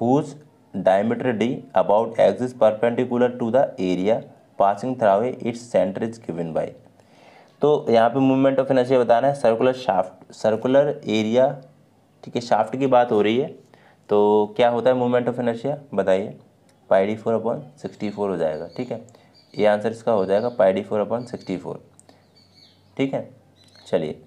S1: whose diameter d about x is perpendicular to the area passing through its center is given by तो यहाँ पे मूवमेंट ऑफ एनर्जी बताना है सर्कुलर शाफ्ट सर्कुलर एरिया ठीक है shaft की बात हो रही है तो क्या होता है मूवमेंट ऑफ इनर्शिया बताइए pi D four upon sixty four हो जाएगा ठीक है ये आंसर इसका हो जाएगा pi D four upon sixty four ठीक है चलिए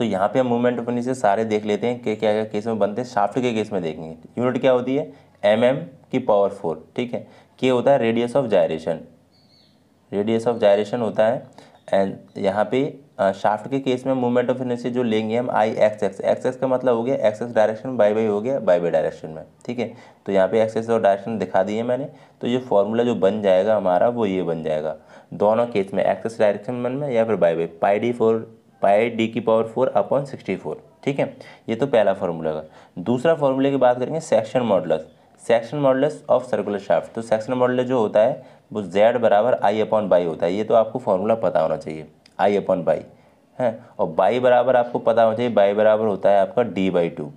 S1: तो यहाँ पे हम मूवमेंट ऑफ से सारे देख लेते हैं कि क्या क्या केस में बनते हैं शाफ्ट के केस में देखेंगे यूनिट क्या होती है एम mm की पावर फोर ठीक है के होता है radius of gyration radius of gyration होता है एंड यहाँ पे शाफ्ट के केस में मूवमेंट ऑफ इनर्शिया जो लेंगे हम I X X X X का मतलब हो गया X X direction Y Y हो गया बाई बाई डायरेक्शन में ठीक है तो यहाँ पे एक्स एक्स और डायरेक्शन दिखा दिए मैंने तो ये फॉर्मूला जो बन जाएगा हमारा वो ये बन जाएगा दोनों केस में एक्स एक्स डायरेक्शन में या फिर Y Y pi D four pi D की power four upon sixty four ठीक है ये तो पहला फार्मूला का दूसरा फार्मूले की बात करेंगे section modulus section modulus of circular shaft तो सेक्शन मॉडल जो होता है वो जेड बराबर आई अपॉन बाई होता है ये तो आपको फार्मूला पता होना चाहिए आई अपॉन बाई है और बाई बराबर आपको पता होना चाहिए बाई बराबर होता है आपका डी बाई टू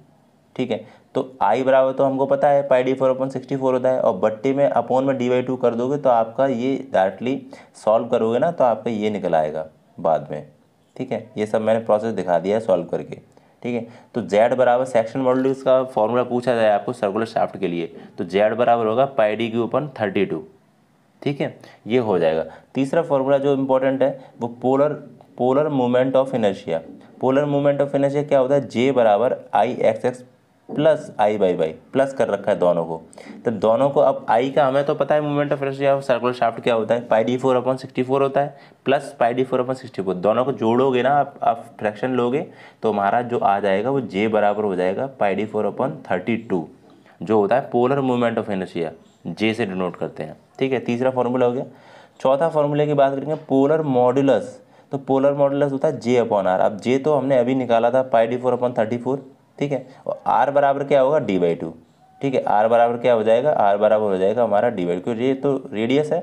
S1: ठीक है तो आई बराबर तो हमको पता है pi D four upon sixty four होता है और बट्टे में अपॉन में डी बाई टू कर दोगे तो आपका ये डायरेक्टली सॉल्व करोगे ना तो आपका ये निकल आएगा बाद में ठीक है ये सब मैंने प्रोसेस दिखा दिया है सॉल्व करके ठीक है तो जेड बराबर सेक्शन मॉडल का फॉर्मूला पूछा जाए आपको सर्कुलर शाफ्ट के लिए तो जेड बराबर होगा पाई डी की ओपन थर्टी टू ठीक है ये हो जाएगा तीसरा फॉर्मूला जो इम्पोर्टेंट है वो polar polar moment of inertia polar moment of inertia क्या होता है जे बराबर I X X plus I Y Y plus कर रखा है दोनों को तो दोनों को अब आई का हमें तो पता है moment of inertia circular shaft क्या होता है pi D four upon sixty four होता है plus pi D four upon sixty four दोनों को जोड़ोगे ना आप आप फ्रैक्शन लोगे तो हमारा जो आ जाएगा वो जे बराबर हो जाएगा pi D four upon thirty two जो होता है polar moment of inertia J से डिनोट करते हैं ठीक है तीसरा फॉर्मूला हो गया चौथा फॉर्मूले की बात करेंगे पोलर मॉड्यूलस तो पोलर मॉडुलस होता है जे अपॉन आर अब जे तो हमने अभी निकाला था pi D four upon thirty four ठीक है और आर बराबर क्या होगा डी बाई टू ठीक है आर बराबर क्या हो जाएगा आर बराबर हो जाएगा हमारा डी बाई टू ये तो रेडियस है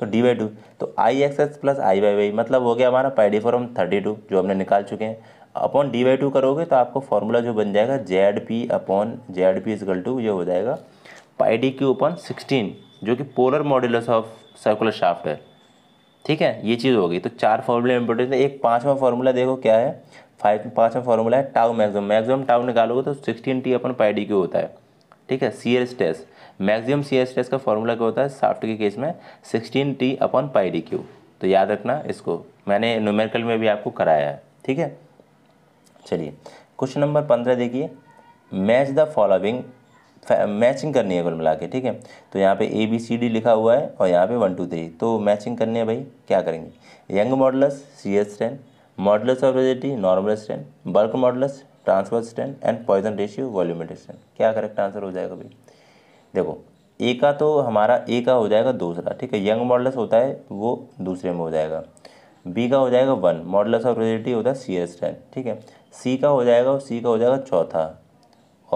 S1: तो डी बाई टू तो I X X plus I Y Y मतलब हो गया हमारा pi D four thirty two जो हमने निकाल चुके हैं अपॉन डी बाई टू करोगे तो आपको फॉर्मूला जो बन जाएगा Z P upon Z P equal to ये हो जाएगा pi D cube upon sixteen जो कि polar modulus of circular shaft है ठीक है ये चीज़ हो गई तो चार फॉर्मूले इंपॉर्टेंट है एक पाँचवा फॉर्मूला देखो क्या है फाइव पाँचवा फॉर्मूला है टाउ मैक्सिमम मैक्सिमम टाउ निकालोगे तो sixteen T upon pi D cube होता है ठीक है shear stress maximum shear stress का फॉर्मूला क्या होता है साफ्ट के केस में sixteen T upon pi D cube तो याद रखना इसको मैंने न्यूमेरिकल में भी आपको कराया है ठीक है चलिए क्वेश्चन नंबर पंद्रह देखिए मैच द फॉलोइंग मैचिंग करनी है कुल मिला के ठीक है तो यहाँ पे ए बी सी डी लिखा हुआ है और यहाँ पे वन टू थ्री तो मैचिंग करनी है भाई क्या करेंगे young modulus C S ten modulus of rigidity normal strain bulk modulus transverse strain and Poisson ratio volumetric strain क्या करेक्ट आंसर हो जाएगा भाई देखो ए का तो हमारा ए का हो जाएगा दूसरा ठीक है यंग मॉडल्स होता है वो दूसरे में हो जाएगा बी का हो जाएगा वन मॉडल्स ऑफ रेजिटी होता है सी एस स्ट्रेन ठीक है सी का हो जाएगा और सी का हो जाएगा चौथा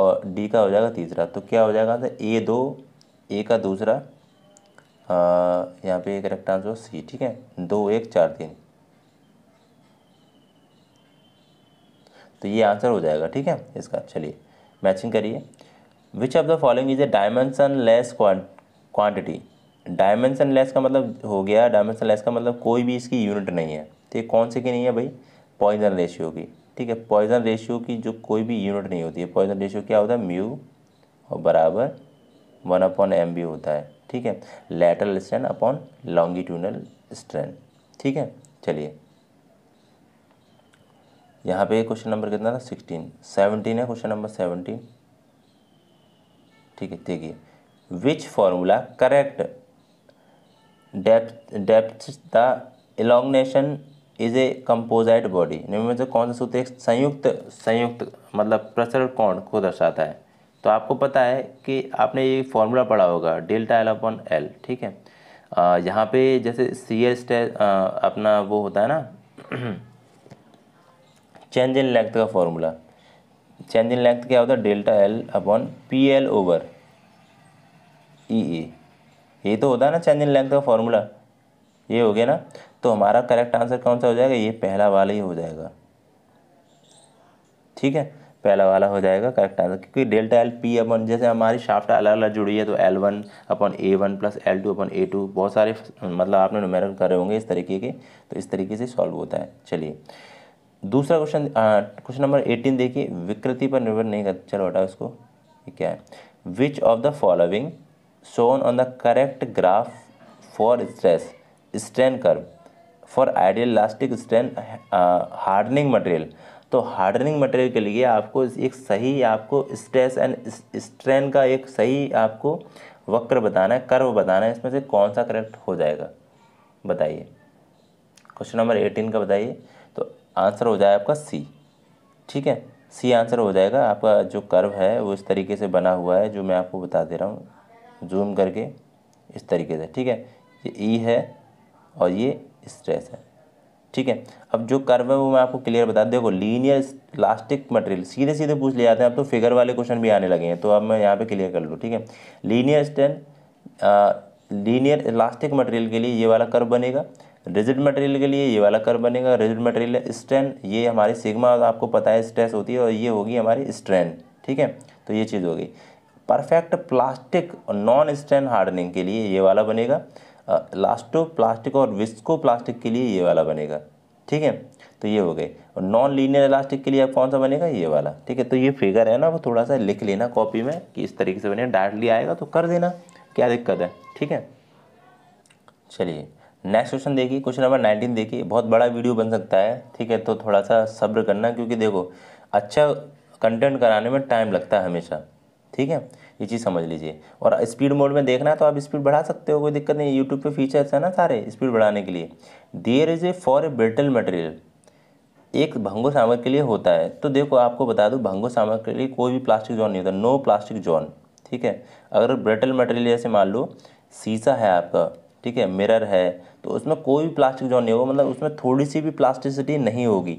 S1: और डी का हो जाएगा तीसरा तो क्या हो जाएगा आंसर ए दो ए का दूसरा यहाँ पे करेक्ट आंसर हो सी ठीक है दो एक चार तीन तो ये आंसर हो जाएगा ठीक है इसका चलिए मैचिंग करिए which of the following is a dimensionless quantity dimensionless का मतलब हो गया डायमेंसन लेस का मतलब कोई भी इसकी यूनिट नहीं है तो ये कौन सी की नहीं है भाई पॉइजन रेशियो की ठीक है पॉइजन रेशियो की जो कोई भी यूनिट नहीं होती है पॉइजन रेशियो क्या होता है म्यू और बराबर वन अपॉन एम बी होता है ठीक है lateral strain upon longitudinal strain ठीक है चलिए यहाँ पे क्वेश्चन नंबर कितना था सिक्सटीन सेवनटीन है क्वेश्चन नंबर सेवनटीन ठीक है देखिए which formula correct depth depth the elongation is a composite body निम्न से कौन सा सूत्र एक संयुक्त संयुक्त मतलब प्रसरण कोण को दर्शाता है तो आपको पता है कि आपने ये फॉर्मूला पढ़ा होगा डेल्टा एल अपॉन एल ठीक है यहाँ पे जैसे सी एस अपना वो होता है ना [CLEARS THROAT] चेंज इन लेंथ का फॉर्मूला चेंज इन लेंथ क्या होता है delta L upon P L over E A ये तो होता है ना चेंज इन लेंथ का फॉर्मूला ये हो गया ना तो हमारा करेक्ट आंसर कौन सा हो जाएगा ये पहला वाला ही हो जाएगा ठीक है पहला वाला हो जाएगा करेक्ट आंसर क्योंकि डेल्टा एल पी अपन जैसे हमारी शाफ्ट अलग अलग जुड़ी है तो L one upon A one plus L two upon A two बहुत सारे मतलब आपने नुमेरल करे होंगे इस तरीके के तो इस तरीके से सॉल्व होता है चलिए दूसरा क्वेश्चन क्वेश्चन नंबर एटीन देखिए विकृति पर निर्भर नहीं कर चलो हटा उसको ये क्या है which of the following shown on the correct graph for stress strain curve for ideal elastic strain hardening material तो हार्डनिंग मटेरियल के लिए आपको एक सही आपको स्ट्रेस एंड स्ट्रेन का एक सही आपको वक्र बताना है कर्व बताना है इसमें से कौन सा करेक्ट हो जाएगा बताइए क्वेश्चन नंबर एटीन का बताइए आंसर हो जाए आपका सी ठीक है सी आंसर हो जाएगा आपका जो कर्व है वो इस तरीके से बना हुआ है जो मैं आपको बता दे रहा हूँ जूम करके इस तरीके से ठीक है ये ई e है और ये स्ट्रेस है ठीक है अब जो कर्व है वो मैं आपको क्लियर बता देखो लीनियर इलास्टिक मटेरियल सीधे सीधे पूछ ले जाते हैं अब तो फिगर वाले क्वेश्चन भी आने लगे हैं तो अब मैं यहाँ पे क्लियर कर लूँ ठीक है linear strain linear elastic material के लिए ये वाला कर्व बनेगा रिजिड मटेरियल के लिए ये वाला कर बनेगा रिजिड मटेरियल स्ट्रेन ये हमारी सिग्मा आपको पता है स्ट्रेस होती है और ये होगी हमारी स्ट्रेन ठीक है तो ये चीज़ होगी परफेक्ट प्लास्टिक और नॉन स्ट्रेन हार्डनिंग के लिए ये वाला बनेगा लास्टो प्लास्टिक और विस्को प्लास्टिक के लिए ये वाला बनेगा ठीक है तो ये हो गए और नॉन लीनियर इलास्टिक के लिए आप कौन सा बनेगा ये वाला ठीक है तो ये फिगर है ना वो थोड़ा सा लिख लेना कॉपी में कि इस तरीके से बने डायरेक्टली आएगा तो कर देना क्या दिक्कत है ठीक है चलिए नेक्स्ट क्वेश्चन देखिए क्वेश्चन नंबर नाइनटीन देखिए बहुत बड़ा वीडियो बन सकता है ठीक है तो थोड़ा सा सब्र करना क्योंकि देखो अच्छा कंटेंट कराने में टाइम लगता है हमेशा ठीक है ये चीज़ समझ लीजिए और स्पीड मोड में देखना है तो आप स्पीड बढ़ा सकते हो कोई दिक्कत नहीं यूट्यूब पे फीचर्स है ना सारे स्पीड बढ़ाने के लिए there is a for a brittle material एक भंगो सामग्री के लिए होता है तो देखो आपको बता दूँ भंगो सामग्री के लिए कोई भी प्लास्टिक जोन नहीं होता नो प्लास्टिक जोन ठीक है अगर ब्रिटल मटेरियल जैसे मान लो शीशा है आपका ठीक है मिरर है तो उसमें कोई भी प्लास्टिक जोन नहीं होगा मतलब उसमें थोड़ी सी भी प्लास्टिसिटी नहीं होगी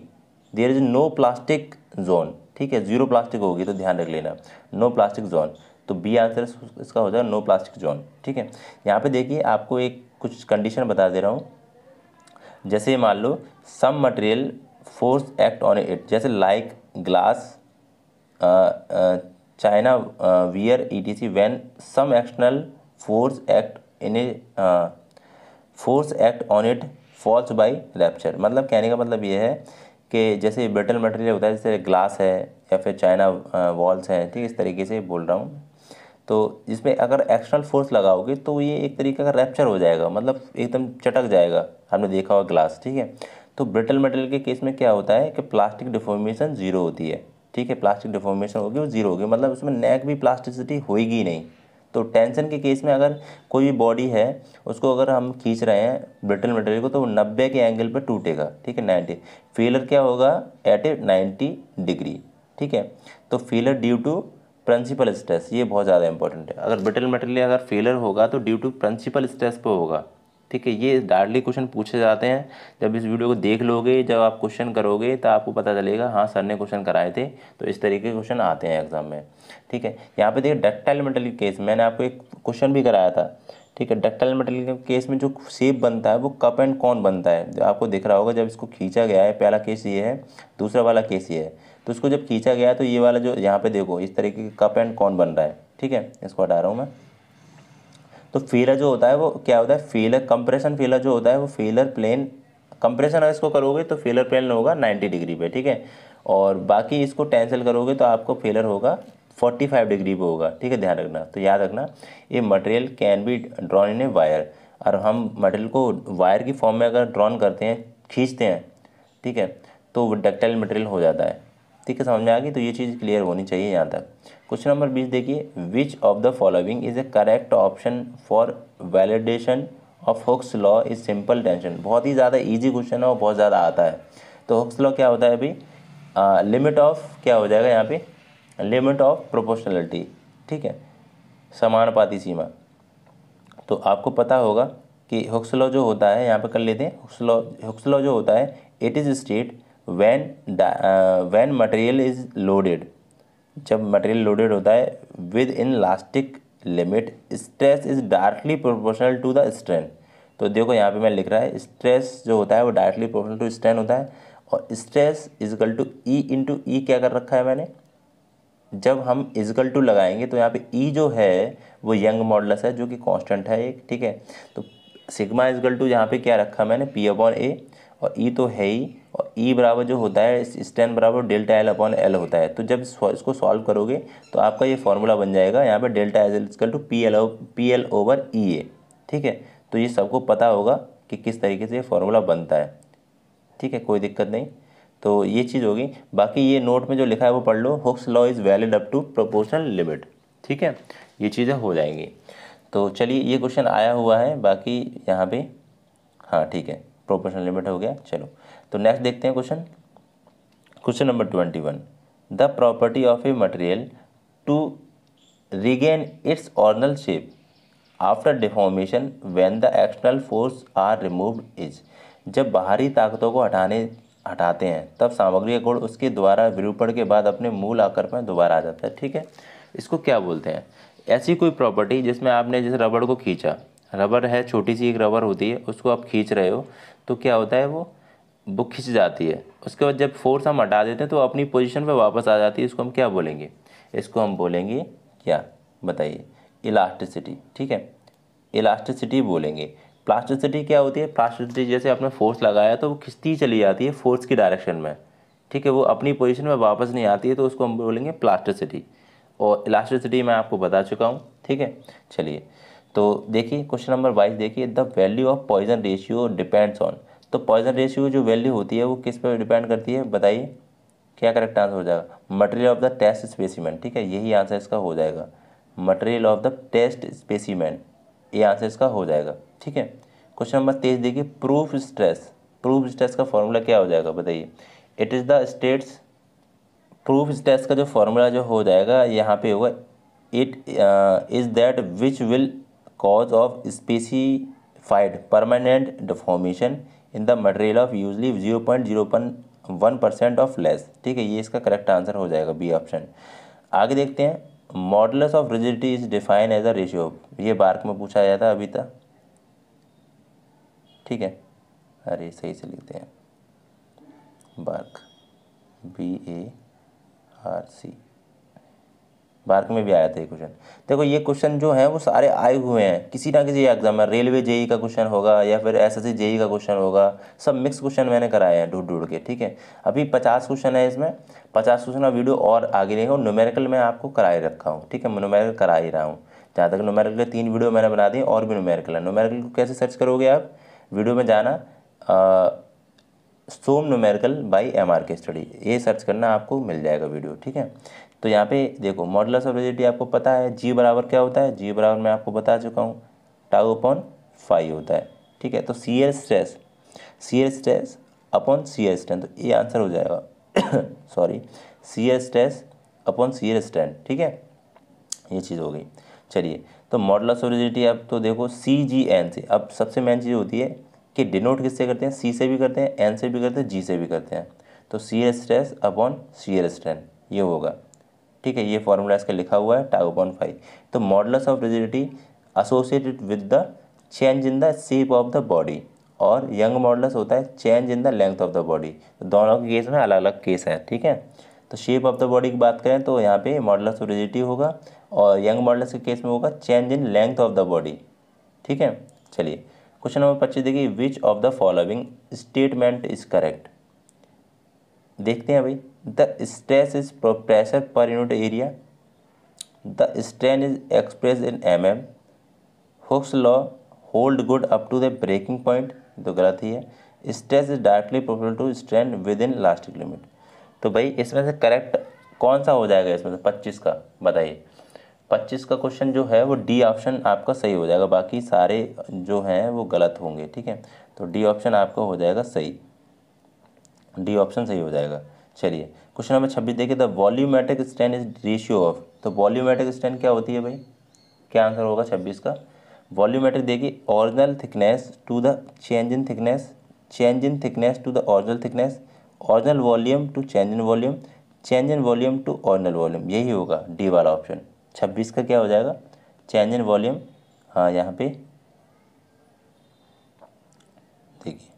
S1: there is no plastic zone ठीक है जीरो प्लास्टिक होगी तो ध्यान रख लेना नो प्लास्टिक जोन तो बी आंसर इसका हो जाएगा नो प्लास्टिक जोन ठीक है यहाँ पे देखिए आपको एक कुछ कंडीशन बता दे रहा हूँ जैसे मान लो some material force act on it जैसे like glass china where E T C when some external force act any force act on it fails by rupture मतलब कहने का मतलब ये है कि जैसे ब्रिटल मटेरियल होता है जैसे ग्लास है या फिर चाइना वॉल्स uh, हैं ठीक इस तरीके से बोल रहा हूँ तो इसमें अगर एक्सटर्नल फोर्स लगाओगे तो ये एक तरीके का रैप्चर हो जाएगा मतलब एकदम चटक जाएगा हमने देखा हुआ ग्लास ठीक है तो ब्रिटल मेटल के केस में क्या होता है कि प्लास्टिक डिफॉर्मेशन ज़ीरो होती है ठीक है प्लास्टिक डिफॉर्मेशन होगी वो ज़ीरो होगी मतलब उसमें नेक भी प्लास्टिसिटी होगी नहीं तो टेंशन के केस में अगर कोई भी बॉडी है उसको अगर हम खींच रहे हैं ब्रिटल मटेरियल को तो वो नब्बे के एंगल पर टूटेगा ठीक है नाइन्टी फेलर क्या होगा एट ए नाइन्टी डिग्री ठीक है तो failure due to principal stress ये बहुत ज़्यादा इंपॉर्टेंट है अगर ब्रिटल मटेरियल अगर फेलर होगा तो ड्यू टू प्रिंसिपल स्ट्रेस पर होगा ठीक है ये डायरेक्टली क्वेश्चन पूछे जाते हैं जब इस वीडियो को देख लोगे जब आप क्वेश्चन करोगे तो आपको पता चलेगा हाँ सर ने क्वेश्चन कराए थे तो इस तरीके के क्वेश्चन आते हैं एग्जाम में ठीक है यहाँ पे देखिए डक्टाइल मेटल केस मैंने आपको एक क्वेश्चन भी कराया था ठीक है डक्टाइल मेटल के केस में जो सेप बनता है वो कप एंड कौन बनता है आपको दिख रहा होगा जब इसको खींचा गया है पहला केस ये है दूसरा वाला केस ये है तो इसको जब खींचा गया है तो ये वाला जो यहाँ पे देखो इस तरीके का कप एंड कौन बन रहा है ठीक है इसको हटा रहा हूँ मैं तो फीलर जो होता है वो क्या होता है फीलर कंप्रेशन फीलर जो होता है वो फीलर प्लेन कंप्रेशन अगर इसको करोगे तो फीलर प्लेन होगा 90 डिग्री पे ठीक है और बाकी इसको टेंसिल करोगे तो आपको फीलर होगा 45 डिग्री पे होगा ठीक है ध्यान रखना तो याद रखना ये material can be drawn in a wire और हम मटेरियल को वायर की फॉर्म में अगर ड्रॉन करते हैं खींचते हैं ठीक है तो वो डक्टाइल मटेरियल हो जाता है ठीक है समझ में आ गई तो ये चीज़ क्लियर होनी चाहिए यहाँ तक क्वेश्चन नंबर बीस देखिए which of the following is a correct option for validation of Hooke's law is simple tension बहुत ही ज़्यादा ईजी क्वेश्चन है और बहुत ज़्यादा आता है तो हुक्स लॉ क्या होता है अभी लिमिट ऑफ क्या हो जाएगा यहाँ पे लिमिट ऑफ प्रोपोर्शनलिटी ठीक है समानुपाती सीमा तो आपको पता होगा कि हुक्स लॉ जो होता है यहाँ पे कर लेते हैं हुक्स लॉ हुक्स लॉ जो होता है it is state when when material is loaded जब मटेरियल लोडेड होता है within elastic limit stress is directly proportional to the strain तो देखो यहाँ पे मैं लिख रहा है स्ट्रेस जो होता है वो डायरेक्टली प्रोपोर्शनल टू स्ट्रेन होता है और stress equal to E into E क्या कर रखा है मैंने जब हम इजकल टू लगाएंगे तो यहाँ पे ई e जो है वो यंग मॉडलस है जो कि कॉन्स्टेंट है एक ठीक है तो सिग्मा इजकल टू यहाँ पे क्या रखा मैंने पी अपॉन ए और ई e तो है ही और ई e बराबर जो होता है स्टैंड बराबर डेल्टा एल अपॉन एल होता है तो जब इसको सॉल्व करोगे तो आपका ये फॉर्मूला बन जाएगा यहाँ पर delta L equal to P L O P L over E A ठीक है तो ये सबको पता होगा कि किस तरीके से ये फॉर्मूला बनता है ठीक है कोई दिक्कत नहीं तो ये चीज़ होगी बाकी ये नोट में जो लिखा है वो पढ़ लो Hooke's law is valid up to proportional limit ठीक है ये चीज़ें हो जाएंगी तो चलिए ये क्वेश्चन आया हुआ है बाकी यहाँ पे हाँ ठीक है प्रोपोर्शनल लिमिट हो गया चलो तो नेक्स्ट देखते हैं question question number twenty one the property of a material to regain its original shape after deformation when the external force are removed is जब बाहरी ताकतों को हटाने हटाते हैं तब सामग्री का गुण उसके द्वारा विरूपण के बाद अपने मूल आकार में दोबारा आ जाता है ठीक है इसको क्या बोलते हैं ऐसी कोई प्रॉपर्टी जिसमें आपने जैसे रबड़ को खींचा रबर है छोटी सी एक रबर होती है उसको आप खींच रहे हो तो क्या होता है वो वो खिंच जाती है उसके बाद जब फोर्स हम हटा देते हैं तो अपनी पोजिशन पर वापस आ जाती है इसको हम क्या बोलेंगे इसको हम बोलेंगे क्या बताइए इलास्टिसिटी ठीक है इलास्टिसिटी बोलेंगे प्लास्टिसिटी क्या होती है प्लास्टिसिटी जैसे आपने फोर्स लगाया तो वो खिंचती चली जाती है फोर्स की डायरेक्शन में ठीक है वो अपनी पोजीशन में वापस नहीं आती है तो उसको हम बोलेंगे प्लास्टिसिटी और इलास्टिसिटी मैं आपको बता चुका हूँ ठीक है चलिए तो देखिए क्वेश्चन नंबर बाईस देखिए the value of Poisson ratio depends on तो पॉइजन रेशियो जो वैल्यू होती है वो किस पर डिपेंड करती है बताइए क्या करेक्ट आंसर हो जाएगा material of the test specimen ठीक है यही आंसर इसका हो जाएगा material of the test specimen ये आंसर इसका हो जाएगा ठीक है क्वेश्चन नंबर तेईस देखिए प्रूफ स्ट्रेस प्रूफ स्ट्रेस का फॉर्मूला क्या हो जाएगा बताइए it is the stress proof stress का जो फॉर्मूला जो हो जाएगा यहाँ पे होगा it is that which will cause of specified permanent deformation in the material of usually zero point zero one percent of less ठीक है ये इसका करेक्ट आंसर हो जाएगा बी ऑप्शन आगे देखते हैं modulus of rigidity is define as a ratio ये बार्क में पूछा गया था अभी तक ठीक है अरे सही से लिखते हैं BARC B A R C Bharat में भी आया था ये क्वेश्चन देखो ये क्वेश्चन जो है वो सारे आए हुए हैं किसी ना किसी एग्जाम में रेलवे जेई e का क्वेश्चन होगा या फिर एस एस e का क्वेश्चन होगा सब मिक्स क्वेश्चन मैंने कराए हैं ढूंढ ढूंढ के ठीक है अभी पचास क्वेश्चन है इसमें पचास क्वेश्चन का वीडियो और आगे लेंगे और न्यूमेरिकल मैं आपको करा ही रखा हूँ ठीक है मैं न्यूमेरिकल करा ही रहा हूँ जहाँ तक न्यूमेरिकल के तीन वीडियो मैंने बना दी और भी न्यूमेरिकल है न्यूमेरिकल को कैसे सर्च करोगे आप वीडियो में जाना some numerical by M R K study ये सर्च करना आपको मिल जाएगा वीडियो ठीक है तो यहाँ पे देखो मॉडल ऑफ रिजिडिटी आपको पता है जी बराबर क्या होता है जी बराबर मैं आपको बता चुका हूँ टाउ अपॉन फाइव होता है ठीक है तो C L stress C L stress upon C L strength तो ये आंसर हो जाएगा sorry C L stress upon C L strength ठीक है ये चीज़ हो गई चलिए तो मॉडल ऑफ रिजिडिटी आप तो देखो सी जी एन से अब सबसे मेन चीज़ होती है कि डिनोट किससे करते हैं सी से भी करते हैं एन से भी करते हैं जी से भी करते हैं तो C L stress upon C L strength ये होगा ठीक है ये फॉर्मूला इसका लिखा हुआ है टाउ अपॉन फाइव तो modulus of rigidity associated with the change in the shape of the body और यंग मॉडल्स होता है change in the length of the body दोनों के केस में अलग अलग केस हैं ठीक है तो शेप ऑफ द बॉडी की बात करें तो यहाँ पे मॉडल्स ऑफ रिजिडिटी होगा और यंग मॉडल्स के केस में होगा change in length of the body ठीक है चलिए क्वेश्चन नंबर पच्चीस देखिए which of the following statement is correct देखते हैं भाई the stress is pressure per unit area the strain is express in M M Hooke's law hold good up to the breaking point तो गलत ही है stress is directly proportional to strain within elastic limit तो भाई इसमें से correct कौन सा हो जाएगा इसमें से पच्चीस का बताइए पच्चीस का क्वेश्चन जो है वो डी ऑप्शन आपका सही हो जाएगा बाकी सारे जो हैं वो गलत होंगे ठीक है तो डी ऑप्शन आपका हो जाएगा सही डी ऑप्शन सही हो जाएगा चलिए क्वेश्चन नंबर छब्बीस देखिए the volumetric strain is ratio of तो वॉल्यूमेट्रिक स्टैंड क्या होती है भाई क्या आंसर होगा छब्बीस का वॉल्यूमेट्रिक देखिए original thickness to the change in thickness change in thickness to the original thickness original volume to change in volume change in volume to original volume यही होगा डी वाला ऑप्शन छब्बीस का क्या हो जाएगा चेंज इन वॉल्यूम हाँ यहाँ पे देखिए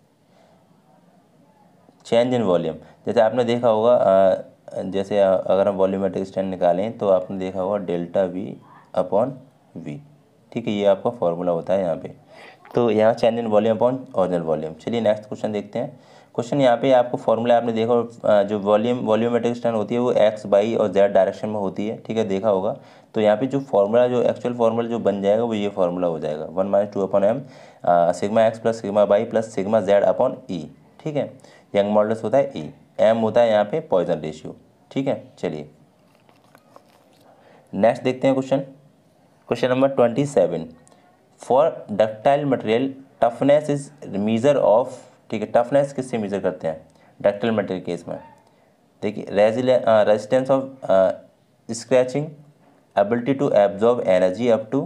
S1: चेंज इन वॉल्यूम जैसे आपने देखा होगा जैसे अगर हम वॉल्यूमेट्रिक स्टैंड निकालें तो आपने देखा होगा डेल्टा वी अपॉन वी ठीक है ये आपका फॉर्मूला होता है यहाँ पे तो यहाँ change in volume upon original volume चलिए नेक्स्ट क्वेश्चन देखते हैं क्वेश्चन यहाँ पे आपको फॉर्मूला आपने देखा जो वॉल्यूम वॉल्यूमेट्रिक स्टैंड होती है वो एक्स बाई और जेड डायरेक्शन में होती है ठीक है देखा होगा तो यहाँ पे जो फॉर्मूला जो एक्चुअल फॉर्मूला जो बन जाएगा वो ये फॉर्मूला हो जाएगा one minus two upon M sigma X plus sigma Y plus sigma Z upon E ठीक है यंग मॉडल्स होता है ई e. एम होता है यहाँ पे पॉइजन रेशियो ठीक है चलिए नेक्स्ट देखते हैं question question number twenty seven for ductile material toughness is measure of ठीक है टफनेस किससे मीज़र करते हैं डक्टाइल मटेरियल केस में देखिए resistance of scratching ability to absorb energy up to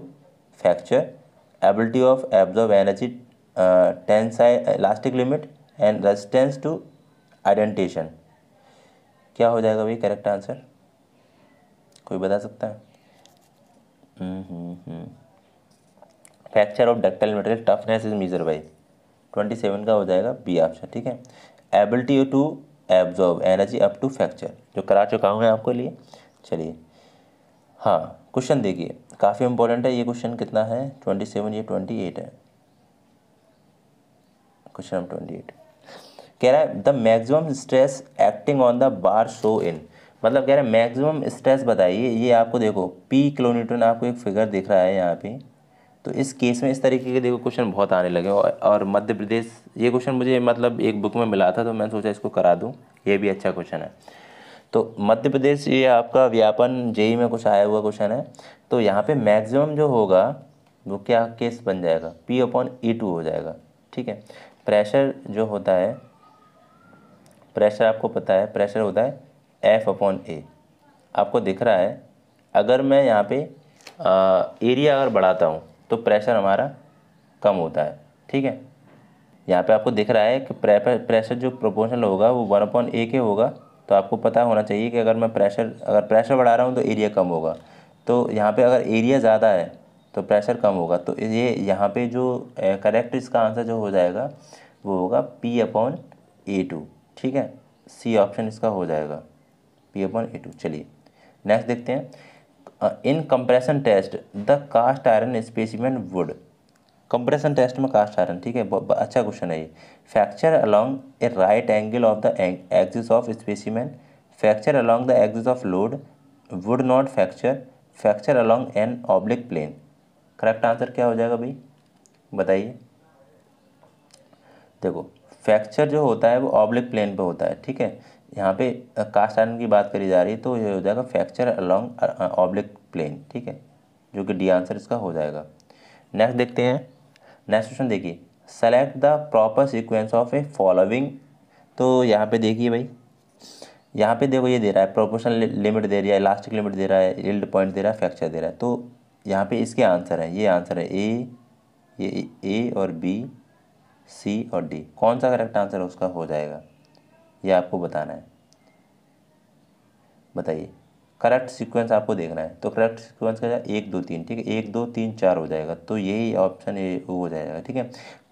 S1: fracture ability of absorb energy tensile elastic limit and resistance to indentation क्या हो जाएगा भाई करेक्ट आंसर कोई बता सकता है fracture of ductile material toughness is measure by twenty seven का हो जाएगा बी ऑप्शन ठीक है ability to absorb energy up to fracture जो करा चुका हूँ मैं आपको लिए चलिए हाँ क्वेश्चन देखिए काफ़ी इंपॉर्टेंट है ये क्वेश्चन कितना है ट्वेंटी सेवन ये ट्वेंटी एट है क्वेश्चन नंबर ट्वेंटी एट कह रहा है the maximum stress acting on the bar shown in मतलब कह रहा है मैक्सिमम स्ट्रेस बताइए ये आपको देखो पी किलोमीटर आपको एक फिगर दिख रहा है यहाँ पे तो इस केस में इस तरीके के देखो क्वेश्चन बहुत आने लगे और, और मध्य प्रदेश ये क्वेश्चन मुझे मतलब एक बुक में मिला था तो मैंने सोचा इसको करा दूँ ये भी अच्छा क्वेश्चन है तो मध्य प्रदेश ये आपका व्यापन जेई में कुछ आया हुआ क्वेश्चन है तो यहाँ पे मैक्सिमम जो होगा वो क्या केस बन जाएगा पी अपॉन ई टू हो जाएगा ठीक है प्रेशर जो होता है प्रेशर आपको पता है प्रेशर होता है एफ अपॉन ए आपको दिख रहा है अगर मैं यहाँ पे आ, एरिया अगर बढ़ाता हूँ तो प्रेशर हमारा कम होता है ठीक है यहाँ पे आपको दिख रहा है कि प्रेशर जो प्रोपोर्शनल होगा वो वन अपॉन ए के होगा तो आपको पता होना चाहिए कि अगर मैं प्रेशर अगर प्रेशर बढ़ा रहा हूँ तो एरिया कम होगा तो यहाँ पे अगर एरिया ज़्यादा है तो प्रेशर कम होगा तो ये यहाँ पे जो करेक्ट इसका आंसर जो हो जाएगा वो होगा पी अपॉन ए टू ठीक है सी ऑप्शन इसका हो जाएगा पी अपन ए टू चलिए नेक्स्ट देखते हैं in compression test the cast iron specimen would compression test में कास्ट आयरन ठीक है अच्छा क्वेश्चन है ये fracture along a right angle of the axis of specimen fracture along the axis of load would not fracture fracture along an oblique plane correct answer क्या हो जाएगा भाई बताइए देखो फ्रैक्चर जो होता है वो ऑब्लिक प्लेन पे होता है ठीक है यहाँ पे कास्ट आयरन की बात करी जा रही है तो ये हो जाएगा फ्रैक्चर अलॉन्ग ऑब्लिक प्लेन ठीक है जो कि डी आंसर इसका हो जाएगा नेक्स्ट देखते हैं नेक्स्ट क्वेश्चन देखिए select the proper sequence of a following तो यहाँ पे देखिए भाई यहाँ पे देखो ये दे रहा है प्रोपोर्शनल लिमिट दे रहा है इलास्टिक लिमिट दे रहा है यील्ड पॉइंट दे रहा है फ्रैक्चर दे रहा है तो यहाँ पे इसके आंसर है ये आंसर है ए ये ए और बी सी और डी कौन सा करेक्ट आंसर है उसका हो जाएगा ये आपको बताना है बताइए करेक्ट सीक्वेंस आपको देखना है तो करेक्ट सीक्वेंस का एक दो तीन ठीक है एक दो तीन चार हो जाएगा तो यही ऑप्शन ये हो जाएगा ठीक है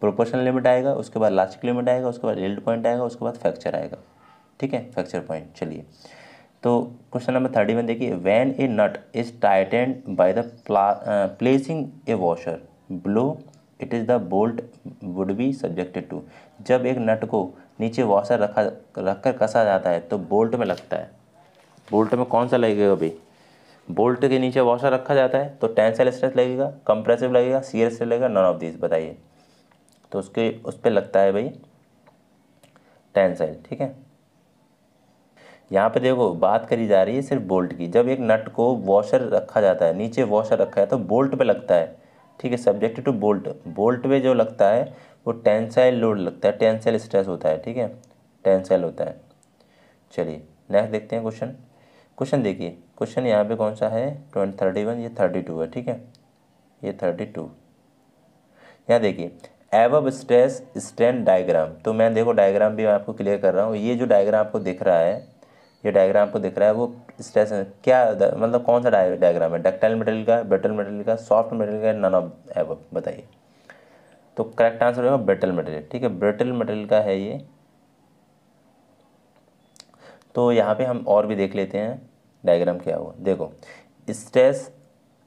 S1: प्रोपोर्शनल लिमिट आएगा उसके बाद लास्टिक लिमिट आएगा उसके बाद एल्ड पॉइंट आएगा उसके बाद फ्रैक्चर आएगा ठीक है फ्रैक्चर पॉइंट चलिए तो क्वेश्चन नंबर थर्टी वन देखिए when a nut is tightened by the placing a washer below it is the bolt would be subjected to जब एक नट को नीचे वॉशर रखा रख कर कसा जाता है तो बोल्ट में लगता है बोल्ट में कौन सा लगेगा भाई बोल्ट के नीचे वॉशर रखा जाता है तो टेंसल स्ट्रेस लगेगा कंप्रेसिव लगेगा सीयर स्ट्रेस लगेगा नॉन ऑफ दिस बताइए तो उसके उस पर लगता है भाई टेंसाइल ठीक है यहाँ पे देखो बात करी जा रही है सिर्फ बोल्ट की जब एक नट को वॉशर रखा जाता है नीचे वॉशर रखा है तो बोल्ट पे लगता है ठीक है सब्जेक्ट टू बोल्ट बोल्ट में जो लगता है वो टेंसाइल लोड लगता है टेंसाइल स्ट्रेस होता है ठीक है टेंसाइल होता है चलिए नेक्स्ट देखते हैं क्वेश्चन क्वेश्चन देखिए क्वेश्चन यहाँ पे कौन सा है ट्वेंटी थर्टी वन ये थर्टी टू है ठीक है ये थर्टी टू यहाँ देखिए एवब स्ट्रेस स्टैंड डायग्राम तो मैं देखो डायग्राम भी आपको क्लियर कर रहा हूँ ये जो डायग्राम आपको दिख रहा है ये डायग्राम आपको दिख रहा है वो स्ट्रेस क्या मतलब कौन सा डायग्राम है डक्टाइल मटेरियल का बेटल मटेरियल का सॉफ्ट मटेरियल का नन ऑफ एब बताइए तो करेक्ट आंसर होगा बेटल मटेरियल ठीक है ब्रिटल मटेरियल का है ये तो यहाँ पे हम और भी देख लेते हैं डायग्राम क्या हुआ देखो स्ट्रेस